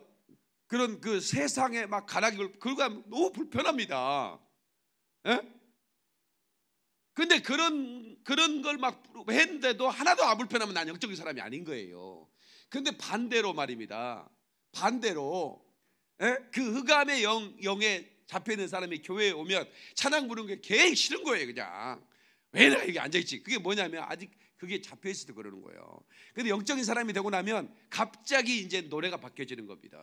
그런 그 세상에 막가락이그러 하면 너무 불편합니다. 예? 근데 그런 그런 걸 막 했는데도 하나도 안 불편하면 난 영적인 사람이 아닌 거예요. 근데 반대로 말입니다. 반대로 예? 그 흑암의 영, 영에 잡혀 있는 사람이 교회에 오면 찬양 부르는 게 제일 싫은 거예요, 그냥. 왜 내가 여기 앉아 있지? 그게 뭐냐면 아직 그게 잡혀 있어도 그러는 거예요. 근데 영적인 사람이 되고 나면 갑자기 이제 노래가 바뀌어지는 겁니다.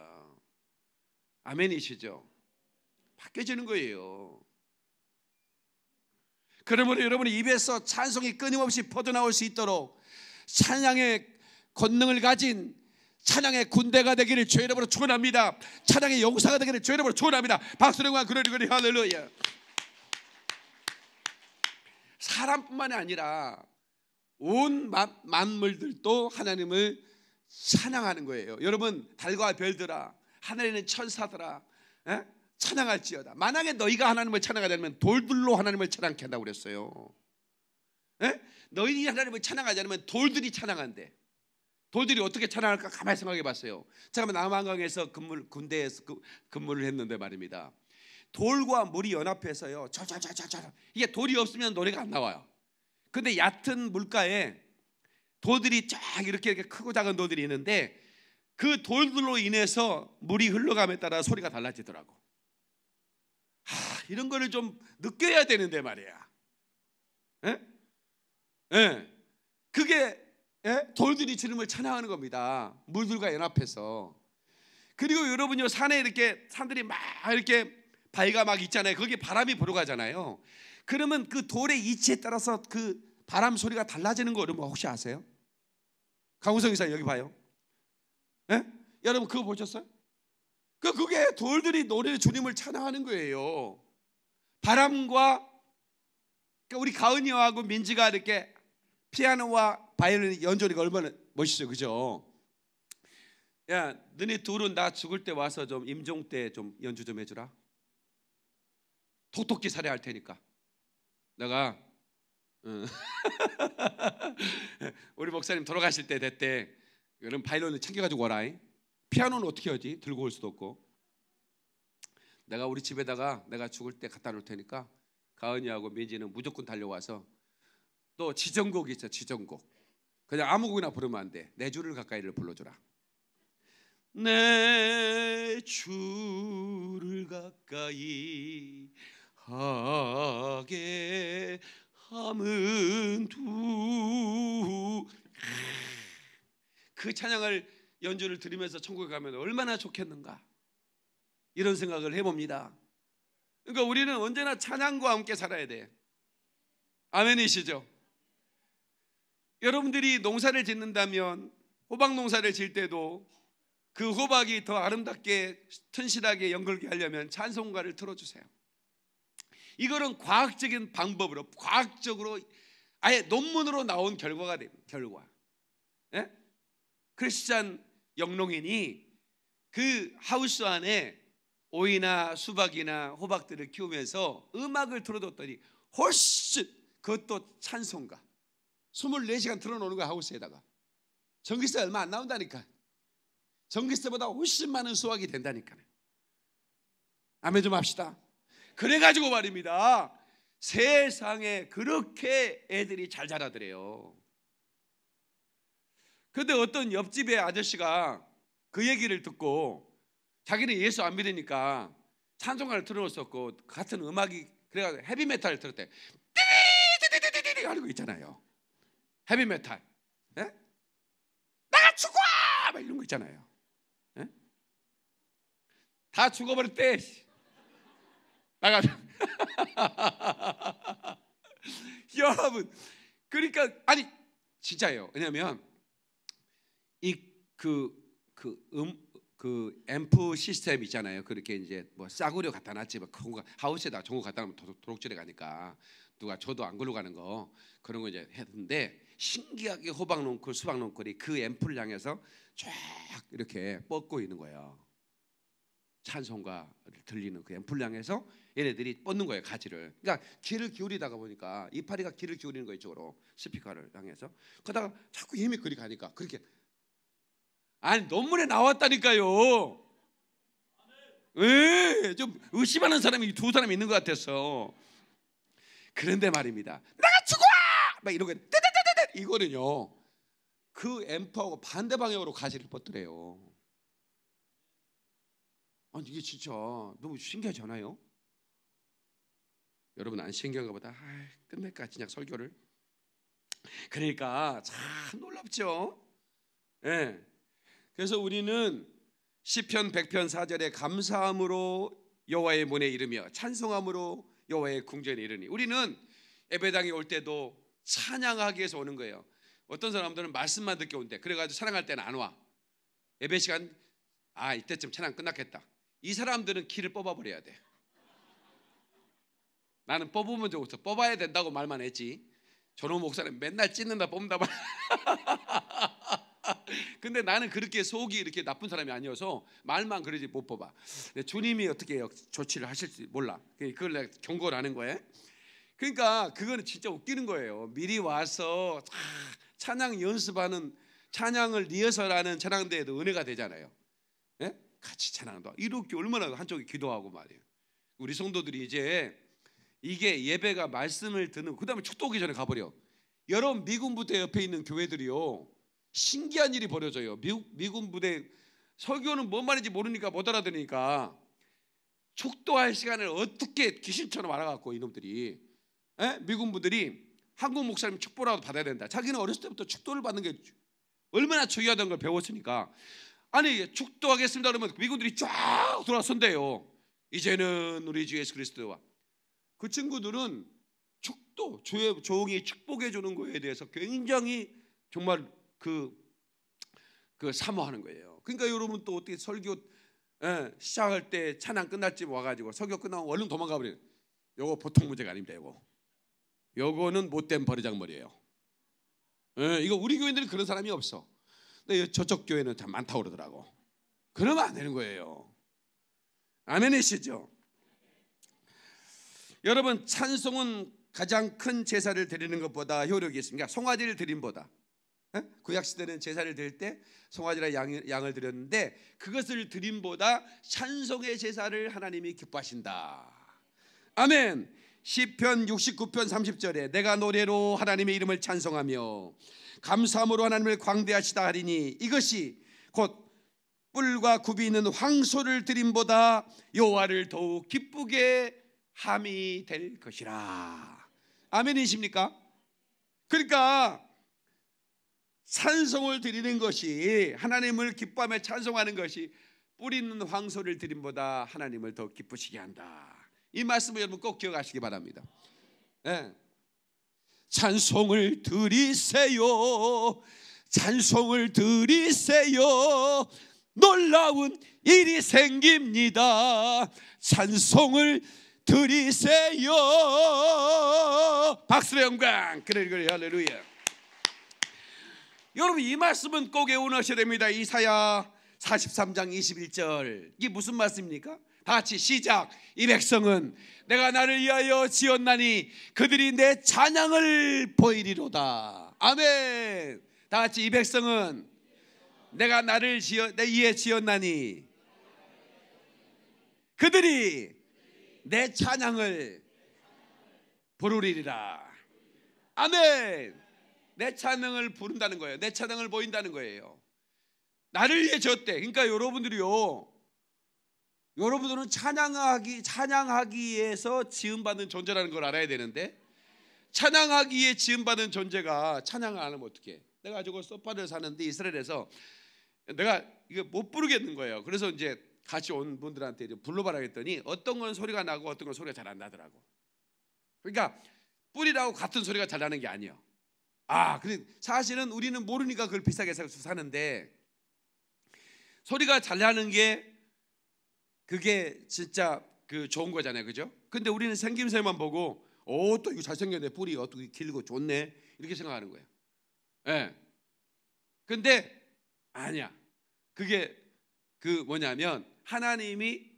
아멘이시죠? 바뀌어지는 거예요. 그러므로 여러분의 입에서 찬송이 끊임없이 퍼져나올 수 있도록 찬양의 권능을 가진 찬양의 군대가 되기를 주의 이름으로 축원합니다. 찬양의 용사가 되기를 주의 이름으로 축원합니다. 박수령과 그러리그리 할렐루야. 사람뿐만이 아니라 온 만물들도 하나님을 찬양하는 거예요. 여러분 달과 별들아 하늘에 는 천사들아 에? 찬양할지어다. 만약에 너희가 하나님을 찬양하자면 돌들로 하나님을 찬양케 한다고 그랬어요. 에? 너희들이 하나님을 찬양하지 않으면 돌들이 찬양한대. 돌들이 어떻게 찬양할까 가만히 생각해 봤어요. 제가 남한강에서 근무 군대에서 그, 근무를 했는데 말입니다. 돌과 물이 연합해서요. 저저저저저 이게 돌이 없으면 노래가 안 나와요. 근데 얕은 물가에 돌들이 쫙 이렇게, 이렇게 크고 작은 돌들이 있는데 그 돌들로 인해서 물이 흘러감에 따라 소리가 달라지더라고. 하, 이런 거를 좀 느껴야 되는데 말이야. 에? 예? 에. 예. 그게 에? 예? 돌들이 주님을 찬양하는 겁니다. 물들과 연합해서. 그리고 여러분요 산에 이렇게 산들이 막 이렇게 바위가 막 있잖아요. 거기 바람이 불어가잖아요. 그러면 그 돌의 위치에 따라서 그 바람 소리가 달라지는 거 여러분 혹시 아세요? 강우성 이사 여기 봐요. 에? 예? 여러분 그거 보셨어요? 그 그게 돌들이 노래 주님을 찬양하는 거예요. 바람과 그러니까 우리 가은이와고 민지가 이렇게 피아노와 바이올린 연주하니 얼마나 멋있죠, 그죠? 야, 너네 둘은 나 죽을 때 와서 좀 임종 때 좀 연주 좀 해주라. 토톡지 살해할 테니까. 내가 어. 우리 목사님 돌아가실 때 됐대. 그럼 바이올린을 챙겨가지고 와라잉. 피아노는 어떻게 하지? 들고 올 수도 없고. 내가 우리 집에다가 내가 죽을 때 갖다 놓을 테니까 가은이하고 민지는 무조건 달려와서 또 지정곡 있어 지정곡. 그냥 아무 곡이나 부르면 안 돼. 내 주를 가까이를 불러줘라. 내 주를 가까이 하게 함은 두 그 찬양을 연주를 들으면서 천국에 가면 얼마나 좋겠는가 이런 생각을 해봅니다. 그러니까 우리는 언제나 찬양과 함께 살아야 돼. 아멘이시죠? 여러분들이 농사를 짓는다면 호박 농사를 질 때도 그 호박이 더 아름답게 튼실하게 연결게 하려면 찬송가를 틀어주세요. 이거는 과학적인 방법으로 과학적으로 아예 논문으로 나온 결과가 됩니다. 결과. 예? 크리스찬 영농인이 그 하우스 안에 오이나 수박이나 호박들을 키우면서 음악을 틀어뒀더니 홀스 그것도 찬송가 24시간 틀어놓는 거야 하우스에다가 전기세 얼마 안 나온다니까 전기세보다 훨씬 많은 수확이 된다니까 아멘 좀 합시다 그래가지고 말입니다. 세상에 그렇게 애들이 잘 자라더래요. 근데 어떤 옆집의 아저씨가 그 얘기를 듣고 자기는 예수 안 믿으니까 찬송가를 틀어놓었었고 같은 음악이 그래가지고 헤비메탈을 들었대 띠띠디디디디디 하는 거 있잖아요 헤비메탈 예? 나가 죽어! 막 이런 거 있잖아요 예? 다 죽어버릴 때 나가자. 여러분, 그러니까 아니 진짜예요. 왜냐하면 이그그음그 그 음, 그 앰프 시스템 있잖아요. 그렇게 이제 뭐 싸구려 갖다 놨지 막 뭐 그런 거 하우스에다 전거 갖다 놓으면 도둑 도록질에 가니까 누가 저도 안 걸로 가는 거 그런 거 이제 했는데 신기하게 호박 농구 수박 농구리그 앰프를 향해서 쫙 이렇게 뻗고 있는 거예요. 찬송가를 들리는 그 엠플량에서 얘네들이 뻗는 거예요 가지를. 그러니까 귀를 기울이다가 보니까 이파리가 귀를 기울이는 거요 이쪽으로 스피커를 향해서. 그러다가 자꾸 힘이 그리 가니까 그렇게 아니 논문에 나왔다니까요. 에좀 예, 의심하는 사람이 두 사람이 있는 것 같아서. 그런데 말입니다. 내가 죽어! 막 이러고 뜨뜨뜨뜨 이거는요. 그 앰프하고 반대 방향으로 가지를 뻗더래요. 아 이게 진짜 너무 신기하잖아요. 여러분 안 신기한가 보다. 아, 끝낼까 그냥 설교를. 그러니까 참 놀랍죠. 예. 네. 그래서 우리는 시편 100편 4절에 감사함으로 여호와의 문에 이르며 찬송함으로 여호와의 궁전에 이르니 우리는 예배당에 올 때도 찬양하기 위해서 오는 거예요. 어떤 사람들은 말씀만 듣게 온대. 그래가지고 찬양할 때는 안 와. 예배 시간 아 이때쯤 찬양 끝났겠다. 이 사람들은 길을 뽑아버려야 돼. 나는 뽑으면 좋겠어. 뽑아야 된다고 말만 했지. 저놈 목사는 맨날 찢는다 뽑는다 말. 근데 나는 그렇게 속이 이렇게 나쁜 사람이 아니어서 말만 그러지 못 뽑아. 주님이 어떻게 조치를 하실지 몰라. 그걸 내가 경고를 하는 거예요. 그러니까 그거는 진짜 웃기는 거예요. 미리 와서 찬양 연습하는 찬양을 리허설하는 찬양대에도 은혜가 되잖아요. 예? 같이 찬양도 이렇게 얼마나 한쪽이 기도하고 말이에요. 우리 성도들이 이제 이게 예배가 말씀을 듣는 그다음에 축도 오기 전에 가버려. 여러분 미군 부대 옆에 있는 교회들이요 신기한 일이 벌어져요. 미국 미군 부대 설교는 뭔 말인지 모르니까 못 알아들으니까 축도할 시간을 어떻게 귀신처럼 알아갖고 이놈들이 에? 미군 부들이 한국 목사님 축보라도 받아야 된다. 자기는 어렸을 때부터 축도를 받는 게 얼마나 중요하던는걸 배웠으니까 아니 축도하겠습니다 그러면 미군들이 쫙 돌아선대요. 이제는 우리 주 예수 그리스도와 그 친구들은 축도 조의 조용 축복해 주는 거에 대해서 굉장히 정말 그그 그 사모하는 거예요. 그러니까 여러분 또 어떻게 설교 예, 시작할 때 찬양 끝났쯤 와가지고 설교 끝나고 얼른 도망가 버려. 요거 보통 문제가 아닙니다. 요거 요거는 못된 버리장머리예요. 예, 이거 우리 교인들은 그런 사람이 없어. 저쪽 교회는 참 많다고 그러더라고. 그러면 안 되는 거예요. 아멘이시죠? 여러분 찬송은 가장 큰 제사를 드리는 것보다 효력이 있습니다. 송아지를 드림보다. 예? 구약 시대는 제사를 드릴 때 송아지라 양, 양을 드렸는데 그것을 드림보다 찬송의 제사를 하나님이 기뻐하신다. 아멘. 시편 69편 30절에 내가 노래로 하나님의 이름을 찬송하며 감사함으로 하나님을 광대하시다 하리니 이것이 곧 뿔과 굽이 있는 황소를 드림보다 여호와를 더욱 기쁘게 함이 될 것이라. 아멘이십니까? 그러니까 찬송을 드리는 것이 하나님을 기뻐하며 찬송하는 것이 뿌리 있는 황소를 드림보다 하나님을 더 기쁘시게 한다. 이 말씀을 여러분 꼭 기억하시기 바랍니다. 네. 찬송을 드리세요. 찬송을 드리세요. 놀라운 일이 생깁니다. 찬송을 드리세요. 박수의 영광. 그래 그래 할렐루야. 여러분 이 말씀은 꼭 외우셔야 됩니다. 이사야 43장 21절. 이게 무슨 말씀입니까? 다 같이 시작. 이 백성은 내가 나를 위하여 지었나니 그들이 내 찬양을 보이리로다. 아멘. 다 같이 이 백성은 내가 나를 지어 내 이에 지었나니 그들이 내 찬양을 부르리라. 아멘. 내 찬양을 부른다는 거예요. 내 찬양을 보인다는 거예요. 나를 위해 졌대. 그러니까 여러분들이요. 여러분들은 찬양하기 찬양하기에서 지음받은 존재라는 걸 알아야 되는데 찬양하기에 지음받은 존재가 찬양을 안 하면 어떻게? 내가 저거 소파를 사는데 이스라엘에서 내가 이거 못 부르겠는 거예요. 그래서 이제 같이 온 분들한테 이제 불러봐라 했더니 어떤 건 소리가 나고 어떤 건 소리가 잘 안 나더라고. 그러니까 뿌리라고 같은 소리가 잘 나는 게 아니에요. 아, 근데 사실은 우리는 모르니까 그걸 비싸게 사서 사는데 소리가 잘 나는 게 그게 진짜 그 좋은 거잖아요, 그죠? 근데 우리는 생김새만 보고 오또 어, 이거 잘생겼네 뿌리 어떻게 길고 좋네 이렇게 생각하는 거예요. 예. 근데 아니야. 그게 그 뭐냐면 하나님이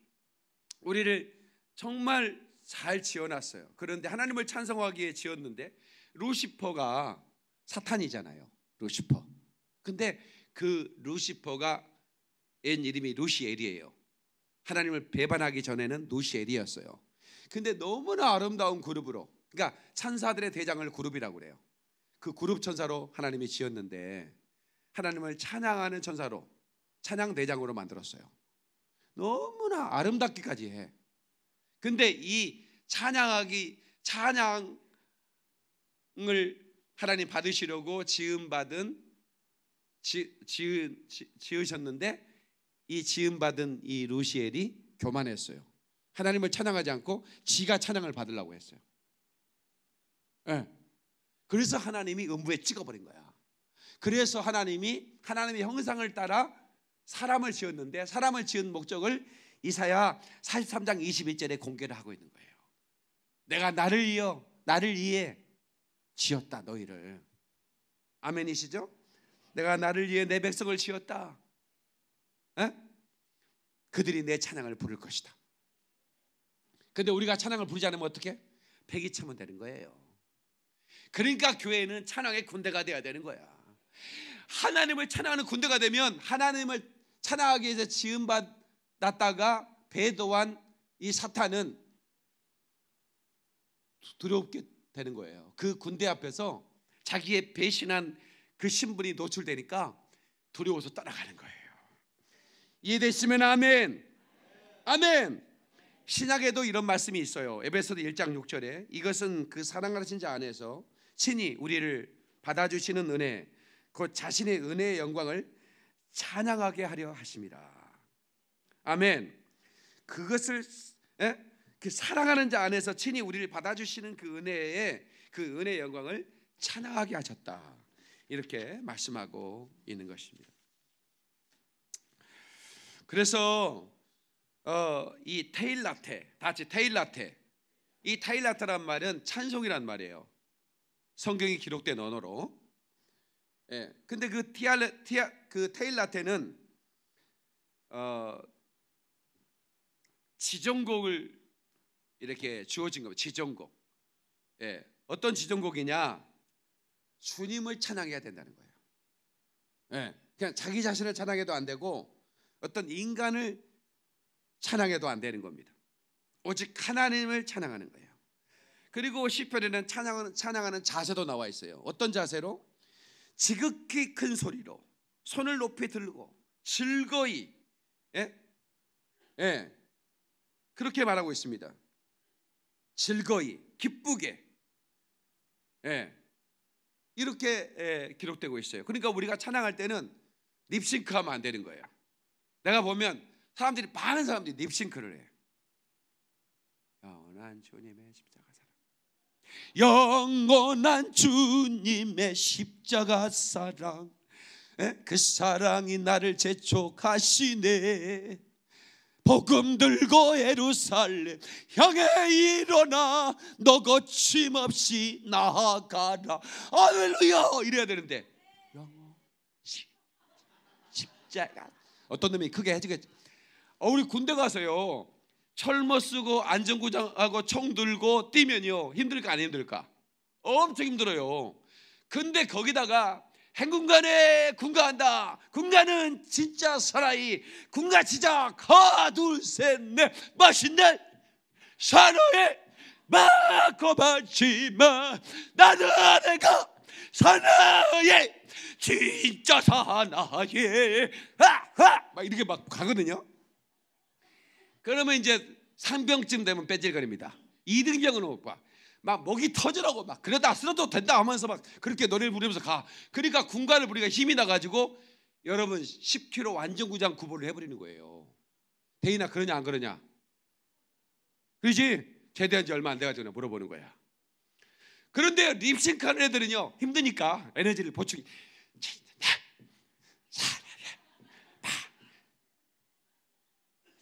우리를 정말 잘 지어놨어요. 그런데 하나님을 찬성하기에 지었는데 루시퍼가 사탄이잖아요. 루시퍼. 근데 그 루시퍼가 엔 이름이 루시엘이에요. 하나님을 배반하기 전에는 노시엘이었어요. 근데 너무나 아름다운 그룹으로 그러니까 찬사들의 대장을 그룹이라고 그래요. 그 그룹 천사로 하나님이 지었는데 하나님을 찬양하는 천사로 찬양 대장으로 만들었어요. 너무나 아름답기까지 해. 근데 이 찬양하기 찬양을 하나님 받으시려고 지음 받은 지, 지은, 지, 으셨는데 이 지음받은 이 루시엘이 교만했어요. 하나님을 찬양하지 않고 지가 찬양을 받으려고 했어요. 네. 그래서 하나님이 음부에 찍어버린 거야. 그래서 하나님이 하나님의 형상을 따라 사람을 지었는데 사람을 지은 목적을 이사야 43장 21절에 공개를 하고 있는 거예요. 내가 나를 이어 나를 이해 지었다 너희를. 아멘이시죠? 내가 나를 위해 내 백성을 지었다. 에? 그들이 내 찬양을 부를 것이다. 근데 우리가 찬양을 부르지 않으면 어떻게? 백이 차면 되는 거예요. 그러니까 교회는 찬양의 군대가 돼야 되는 거야. 하나님을 찬양하는 군대가 되면 하나님을 찬양하기 위해서 지음 받았다가 배도한 이 사탄은 두렵게 되는 거예요. 그 군대 앞에서 자기의 배신한 그 신분이 노출되니까 두려워서 따라가는 거예요. 이해되시면 아멘. 아멘. 신약에도 이런 말씀이 있어요. 에베소서 1장 6절에 이것은 그 사랑하신 자 안에서 친히 우리를 받아주시는 은혜 곧 자신의 은혜의 영광을 찬양하게 하려 하십니다. 아멘. 그것을 에? 예? 그 사랑하는 자 안에서 친히 우리를 받아주시는 그 은혜의 그 은혜의 영광을 찬양하게 하셨다. 이렇게 말씀하고 있는 것입니다. 그래서 어, 이 테일라테, 다치 테일라테. 이 테일라테란 말은 찬송이란 말이에요. 성경이 기록된 언어로. 예. 근데 그 티알레 티아 그 테일라테는 어 지정곡을 이렇게 주어진 겁니다. 지정곡. 예. 어떤 지정곡이냐? 주님을 찬양해야 된다는 거예요. 예. 그냥 자기 자신을 찬양해도 안 되고 어떤 인간을 찬양해도 안 되는 겁니다. 오직 하나님을 찬양하는 거예요. 그리고 시편에는 찬양하는, 찬양하는 자세도 나와 있어요. 어떤 자세로? 지극히 큰 소리로 손을 높이 들고 즐거이 예? 예. 그렇게 말하고 있습니다. 즐거이 기쁘게 예. 이렇게 예, 기록되고 있어요. 그러니까 우리가 찬양할 때는 립싱크하면 안 되는 거예요. 내가 보면 사람들이 많은 사람들이 립싱크를 해. 영원한 주님의 십자가 사랑. 영원한 주님의 십자가 사랑. 그 사랑이 나를 재촉하시네. 복음 들고 예루살렘 향해 일어나 너 거침없이 나아가라. 아렐루야 이래야 되는데. 영원 십자가 어떤 놈이 크게 해주겠지. 어, 우리 군대 가서요. 철모 쓰고 안전구장하고 총 들고 뛰면요. 힘들까 안 힘들까? 엄청 힘들어요. 근데 거기다가 행군간에 군가한다. 군가는 진짜 살아이. 군가 지자 하나 둘 셋 넷 맛있네. 샤노에 마코 받지 마 나는 아내가 사나이 진짜 사나이 아, 아! 막 이렇게 막 가거든요. 그러면 이제 상병쯤 되면 빼질거립니다. 이등병은 오빠 막 목이 터지라고 막 그러다 쓰러도 된다 하면서 막 그렇게 노래를 부르면서 가. 그러니까 군가를 부리가 힘이 나가지고 여러분 10km 완전구장 구보를 해버리는 거예요. 대인아 그러냐 안 그러냐? 그지 제대한 지 얼마 안 돼가지고 물어보는 거야. 그런데 립싱크하는 애들은요 힘드니까 에너지를 보충.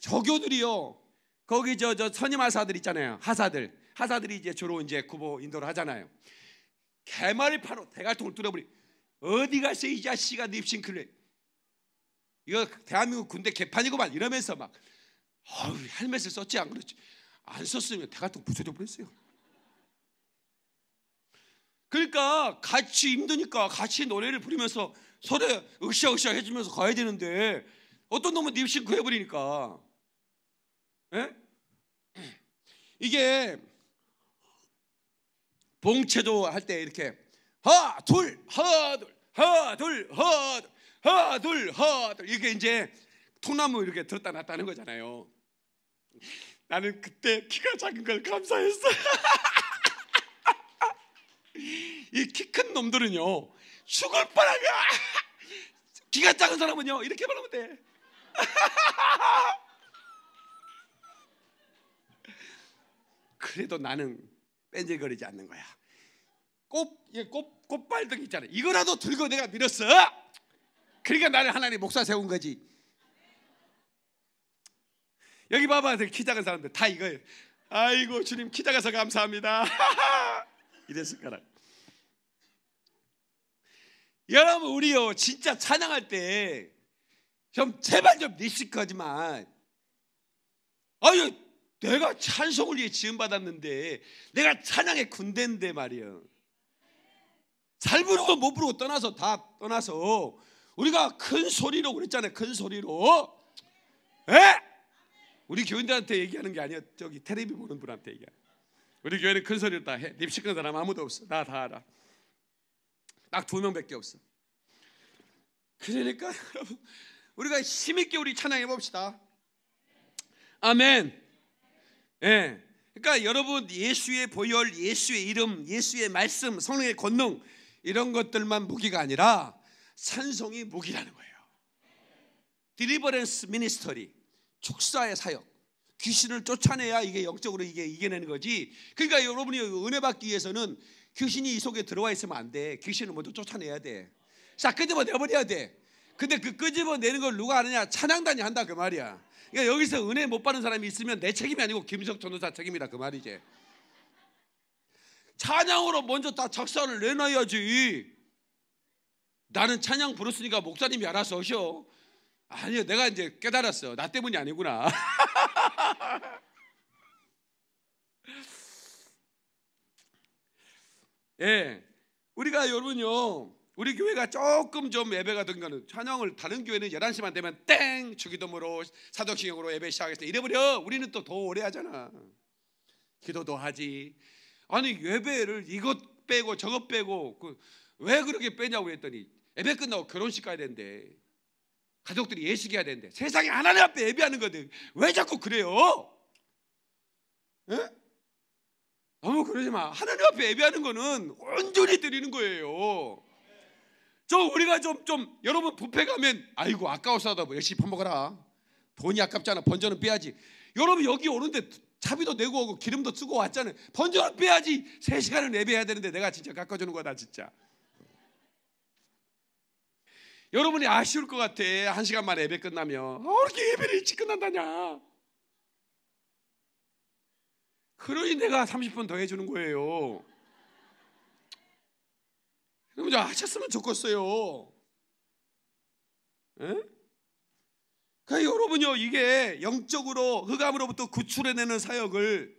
조교들이요 거기 저저 선임 하사들 있잖아요 하사들 하사들이 이제 주로 이제 구보 인도를 하잖아요. 개말이 바로 대갈통을 뚫어버리. 어디 가서 이 자식아 립싱크를 해. 이거 대한민국 군대 개판이고만 이러면서 막 어우 헬멧을 썼지 안 그랬지 안 썼으면 대갈통 부서져 버렸어요. 그러니까 같이 힘드니까 같이 노래를 부르면서 서로 으쌰으쌰 해주면서 가야 되는데 어떤 놈은 립싱크 해버리니까 에? 예? 이게 봉체도 할 때 이렇게 하나 둘 하나 둘 하나 둘 하나 둘 하나 둘 하나 둘 이게 이제 통나무 이렇게 들었다 놨다는 거잖아요 나는 그때 키가 작은 걸 감사했어 이키큰 놈들은요 죽을 뻔하면 기가 작은 사람은요 이렇게 바라면 돼. 그래도 나는 뺀질거리지 않는 거야. 꽃, 꽃, 꽃발등 있잖아. 이거라도 들고 내가 밀었어. 그러니까 나를 하나님 목사 세운 거지. 여기 봐봐, 키 작은 사람들 다 이거예요. 아이고 주님 키 작아서 감사합니다. 이래 숟가락. 여러분 우리요 진짜 찬양할 때 좀 제발 좀 리스크하지만 아유 내가 찬송을 위해 지음 받았는데 내가 찬양의 군대인데 말이요. 잘 부르고 못 부르고 떠나서 다 떠나서 우리가 큰 소리로 그랬잖아요. 큰 소리로. 에? 예? 우리 교인들한테 얘기하는 게 아니야. 저기 테레비 보는 분한테 얘기하는. 우리 교회는 큰 소리로 다 해. 립시크 사람 아무도 없어. 나 다 알아. 딱 두 명밖에 없어. 그러니까 여러분 우리가 힘 있게 우리 찬양해 봅시다. 아멘. 예. 네. 그러니까 여러분 예수의 보혈, 예수의 이름, 예수의 말씀, 성령의 권능 이런 것들만 무기가 아니라 찬송이 무기라는 거예요. 디리버런스 미니스터리 축사의 사역 귀신을 쫓아내야 이게 영적으로 이게 이겨내는 거지. 그러니까 여러분이 은혜 받기 위해서는 귀신이 이 속에 들어와 있으면 안 돼. 귀신을 먼저 쫓아내야 돼. 자, 끄집어 내버려야 돼. 근데 그 끄집어 내는 걸 누가 하느냐? 찬양단이 한다 그 말이야. 그러니까 여기서 은혜 못 받는 사람이 있으면 내 책임이 아니고 김석 전도사 책임이다 그 말이지. 찬양으로 먼저 다 작사를 내놔야지. 나는 찬양 부르으니까 목사님이 알아서 오셔 아니요, 내가 이제 깨달았어. 나 때문이 아니구나. 예, 우리가 여러분요, 우리 교회가 조금 좀 예배가 든가는 찬양을 다른 교회는 11시만 되면 땡주기도으로 사도신경으로 예배 시작해서 이래버려 우리는 또 더 오래 하잖아 기도도 하지 아니 예배를 이것 빼고 저것 빼고 그 왜 그렇게 빼냐고 했더니 예배 끝나고 결혼식 가야 된대 가족들이 예식해야 되는데 세상에 하나님 앞에 예배하는 건데 왜 자꾸 그래요? 에? 예? 너무 그러지 마. 하나님 앞에 예배하는 거는 온전히 드리는 거예요. 저 우리가 좀 좀 여러분 부패 가면 아이고 아까워서 하다 뭐 열심히 밥 먹어라. 돈이 아깝잖아. 번전은 빼야지. 여러분 여기 오는데 차비도 내고 오고 기름도 쓰고 왔잖아 번전은 빼야지. 세 시간은 예배해야 되는데 내가 진짜 깎아주는 거다 진짜. 여러분이 아쉬울 것 같아. 한 시간 만에 예배 끝나면. 어, 이렇게 예배를 일찍 끝난다냐. 그러니 내가 30분 더 해주는 거예요. 그러면 아, 셨으면 좋겠어요. 예? 그러니까 여러분요, 이게 영적으로 흑암으로부터 구출해내는 사역을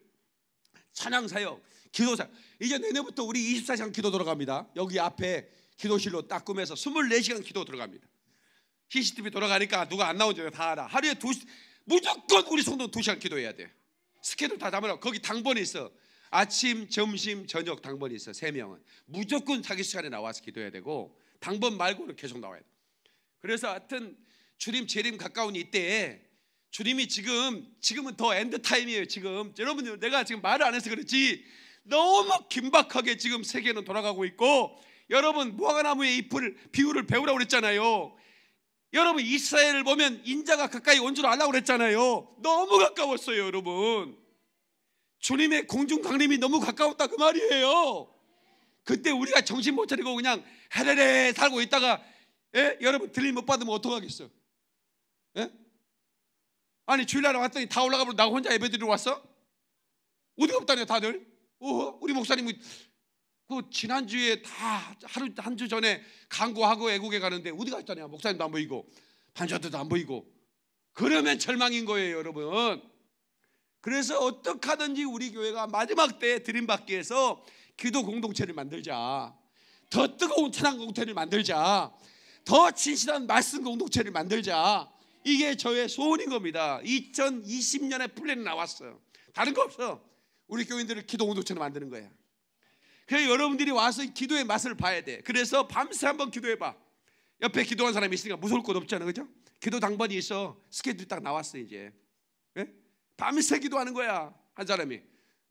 찬양 사역, 기도 사역. 이제 내년부터 우리 24시간 기도 들어갑니다. 여기 앞에 기도실로 딱 꾸며서 24시간 기도 들어갑니다. CCTV 돌아가니까 누가 안 나온지 다 알아. 하루에 두 무조건 우리 성도 는 2시간 기도해야 돼. 스케줄 다 잡아라. 거기 당번이 있어. 아침, 점심, 저녁 당번이 있어. 세 명은 무조건 자기 시간에 나와서 기도해야 되고 당번 말고는 계속 나와야 돼. 그래서 하여튼 주님 재림 가까운 이때에 주님이 지금 지금은 더 엔드 타임이에요. 지금 여러분들 내가 지금 말을 안 해서 그렇지 너무 긴박하게 지금 세계는 돌아가고 있고 여러분 무화과나무의 잎을 비유를 배우라고 그랬잖아요. 여러분 이스라엘을 보면 인자가 가까이 온 줄 알라고 그랬잖아요. 너무 가까웠어요, 여러분. 주님의 공중 강림이 너무 가까웠다 그 말이에요. 그때 우리가 정신 못 차리고 그냥 헤레레 살고 있다가 예? 여러분 들림 못 받으면 어떡하겠어 예? 아니 주일날 왔더니 다 올라가 버려나 혼자 예배 드리러 왔어? 어디가 없다냐 다들? 어 우리 목사님 그 지난주에 다 하루 한 주 전에 강구하고 애국에 가는데 어디 갔잖아요. 목사님도 안 보이고 반자들도 안 보이고 그러면 절망인 거예요, 여러분. 그래서 어떻게 하든지 우리 교회가 마지막 때 드림받기에서 기도 공동체를 만들자. 더 뜨거운 천양 공동체를 만들자. 더 진실한 말씀 공동체를 만들자. 이게 저의 소원인 겁니다. 2020년에 플랜이 나왔어요. 다른 거 없어. 우리 교인들을 기도 공동체로 만드는 거예요 그래 여러분들이 와서 기도의 맛을 봐야 돼. 그래서 밤새 한번 기도해 봐. 옆에 기도한 사람이 있으니까 무서울 것 없잖아, 그죠? 기도 당번이 있어. 스케줄이 딱 나왔어 이제. 예? 밤새 기도하는 거야 한 사람이.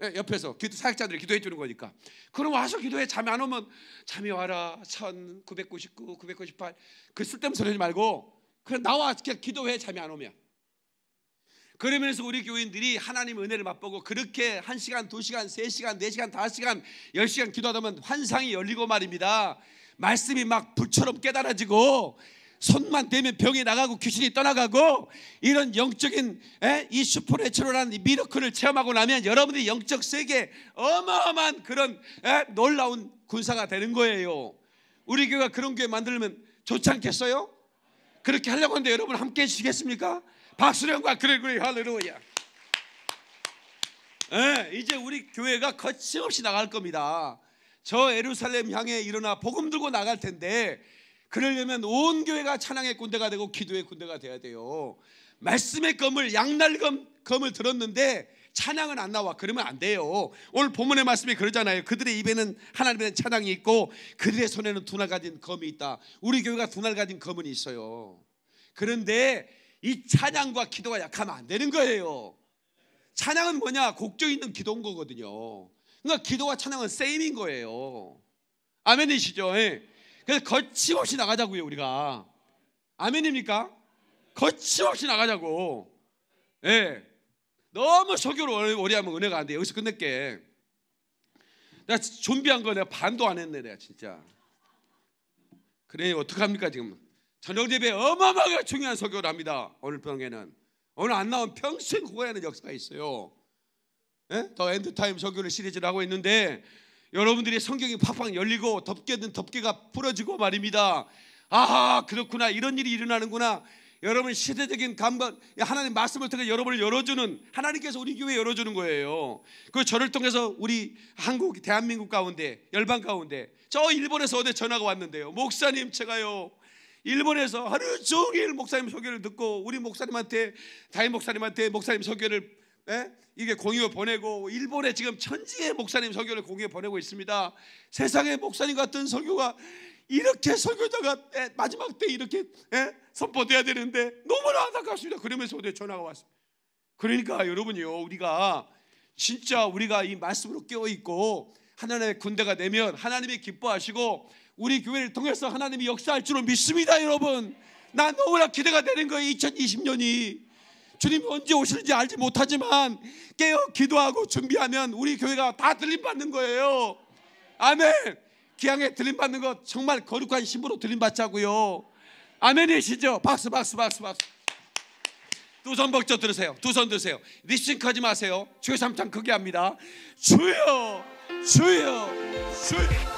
예? 옆에서 기도 사역자들이 기도해 주는 거니까. 그럼 와서 기도해 잠이 안 오면 잠이 와라 1999, 998그 쓸데없는 소리 하지 말고 그냥 나와 그냥 기도해 잠이 안 오면. 그러면서 우리 교인들이 하나님 은혜를 맛보고 그렇게 1시간, 2시간, 3시간, 4시간, 5시간, 10시간 기도하다 보면 환상이 열리고 말입니다. 말씀이 막 불처럼 깨달아지고 손만 대면 병이 나가고 귀신이 떠나가고 이런 영적인 에? 이슈퍼레처럴한미러클을 체험하고 나면 여러분들이 영적 세계 에 어마어마한 그런 에? 놀라운 군사가 되는 거예요. 우리 교회가 그런 교회 만들면 좋지 않겠어요? 그렇게 하려고 하는데 여러분 함께 해주시겠습니까? 박수령과 그레고리 할렐루야. 네, 이제 우리 교회가 거침없이 나갈 겁니다. 저 에루살렘 향해 일어나 복음 들고 나갈 텐데 그러려면 온 교회가 찬양의 군대가 되고 기도의 군대가 돼야 돼요. 말씀의 검을 양날검 검을 들었는데 찬양은 안 나와. 그러면 안 돼요. 오늘 본문의 말씀이 그러잖아요. 그들의 입에는 하나님의 찬양이 있고 그들의 손에는 두날 가진 검이 있다. 우리 교회가 두날 가진 검은 있어요. 그런데 이 찬양과 기도가 약하면 안 되는 거예요. 찬양은 뭐냐? 곡조 있는 기도인 거거든요. 그러니까 기도와 찬양은 세임인 거예요. 아멘이시죠? 예. 그래서 거침없이 나가자고요, 우리가. 아멘입니까? 거침없이 나가자고. 예. 너무 소교로 오래하면 은혜가 안 돼. 요 여기서 끝낼게. 내가 준비한 거 내가 반도 안 했네, 내가 진짜. 그래, 어떡합니까, 지금. 저녁 예배 어마어마하게 중요한 설교를 합니다. 오늘 병에는 오늘 안 나온 평생 후회하는 역사가 있어요. 예? 더 엔드타임 설교를 시리즈를 하고 있는데 여러분들이 성경이 팍팍 열리고 덮개든 덮개가 풀어지고 말입니다. 아 그렇구나 이런 일이 일어나는구나. 여러분 시대적인 감각 하나님 말씀을 통해 여러분을 열어주는 하나님께서 우리 교회 열어주는 거예요. 그 저를 통해서 우리 한국 대한민국 가운데 열방 가운데 저 일본에서 어제 전화가 왔는데요. 목사님 제가요 일본에서 하루 종일 목사님 소개를 듣고 우리 목사님한테 다임 목사님한테 목사님 소개를 에? 예? 이게 공유 보내고 일본에 지금 천지의 목사님 설교를 공유 보내고 있습니다. 세상의 목사님 같은 설교가 이렇게 설교자가 에? 예, 마지막 때 이렇게 에? 예? 선포돼야 되는데 너무나 안타깝습니다. 그러면서 오늘 전화가 왔습니다. 그러니까 여러분요 이 우리가 진짜 우리가 이 말씀으로 깨어 있고 하나님의 군대가 되면 하나님이 기뻐하시고 우리 교회를 통해서 하나님이 역사할 줄로 믿습니다, 여러분. 나 너무나 기대가 되는 거예요, 2020년이. 주님 언제 오시는지 알지 못하지만 깨어 기도하고 준비하면 우리 교회가 다 들림받는 거예요. 아멘. 기왕에 들림받는 것 정말 거룩한 힘으로 들림받자고요. 아멘이시죠? 박수, 박수, 박수, 박수. 두손벅겨 들으세요. 두 손 드세요. 리싱하지 마세요. 주의 삼창 크게 합니다. 주여, 주여, 주여.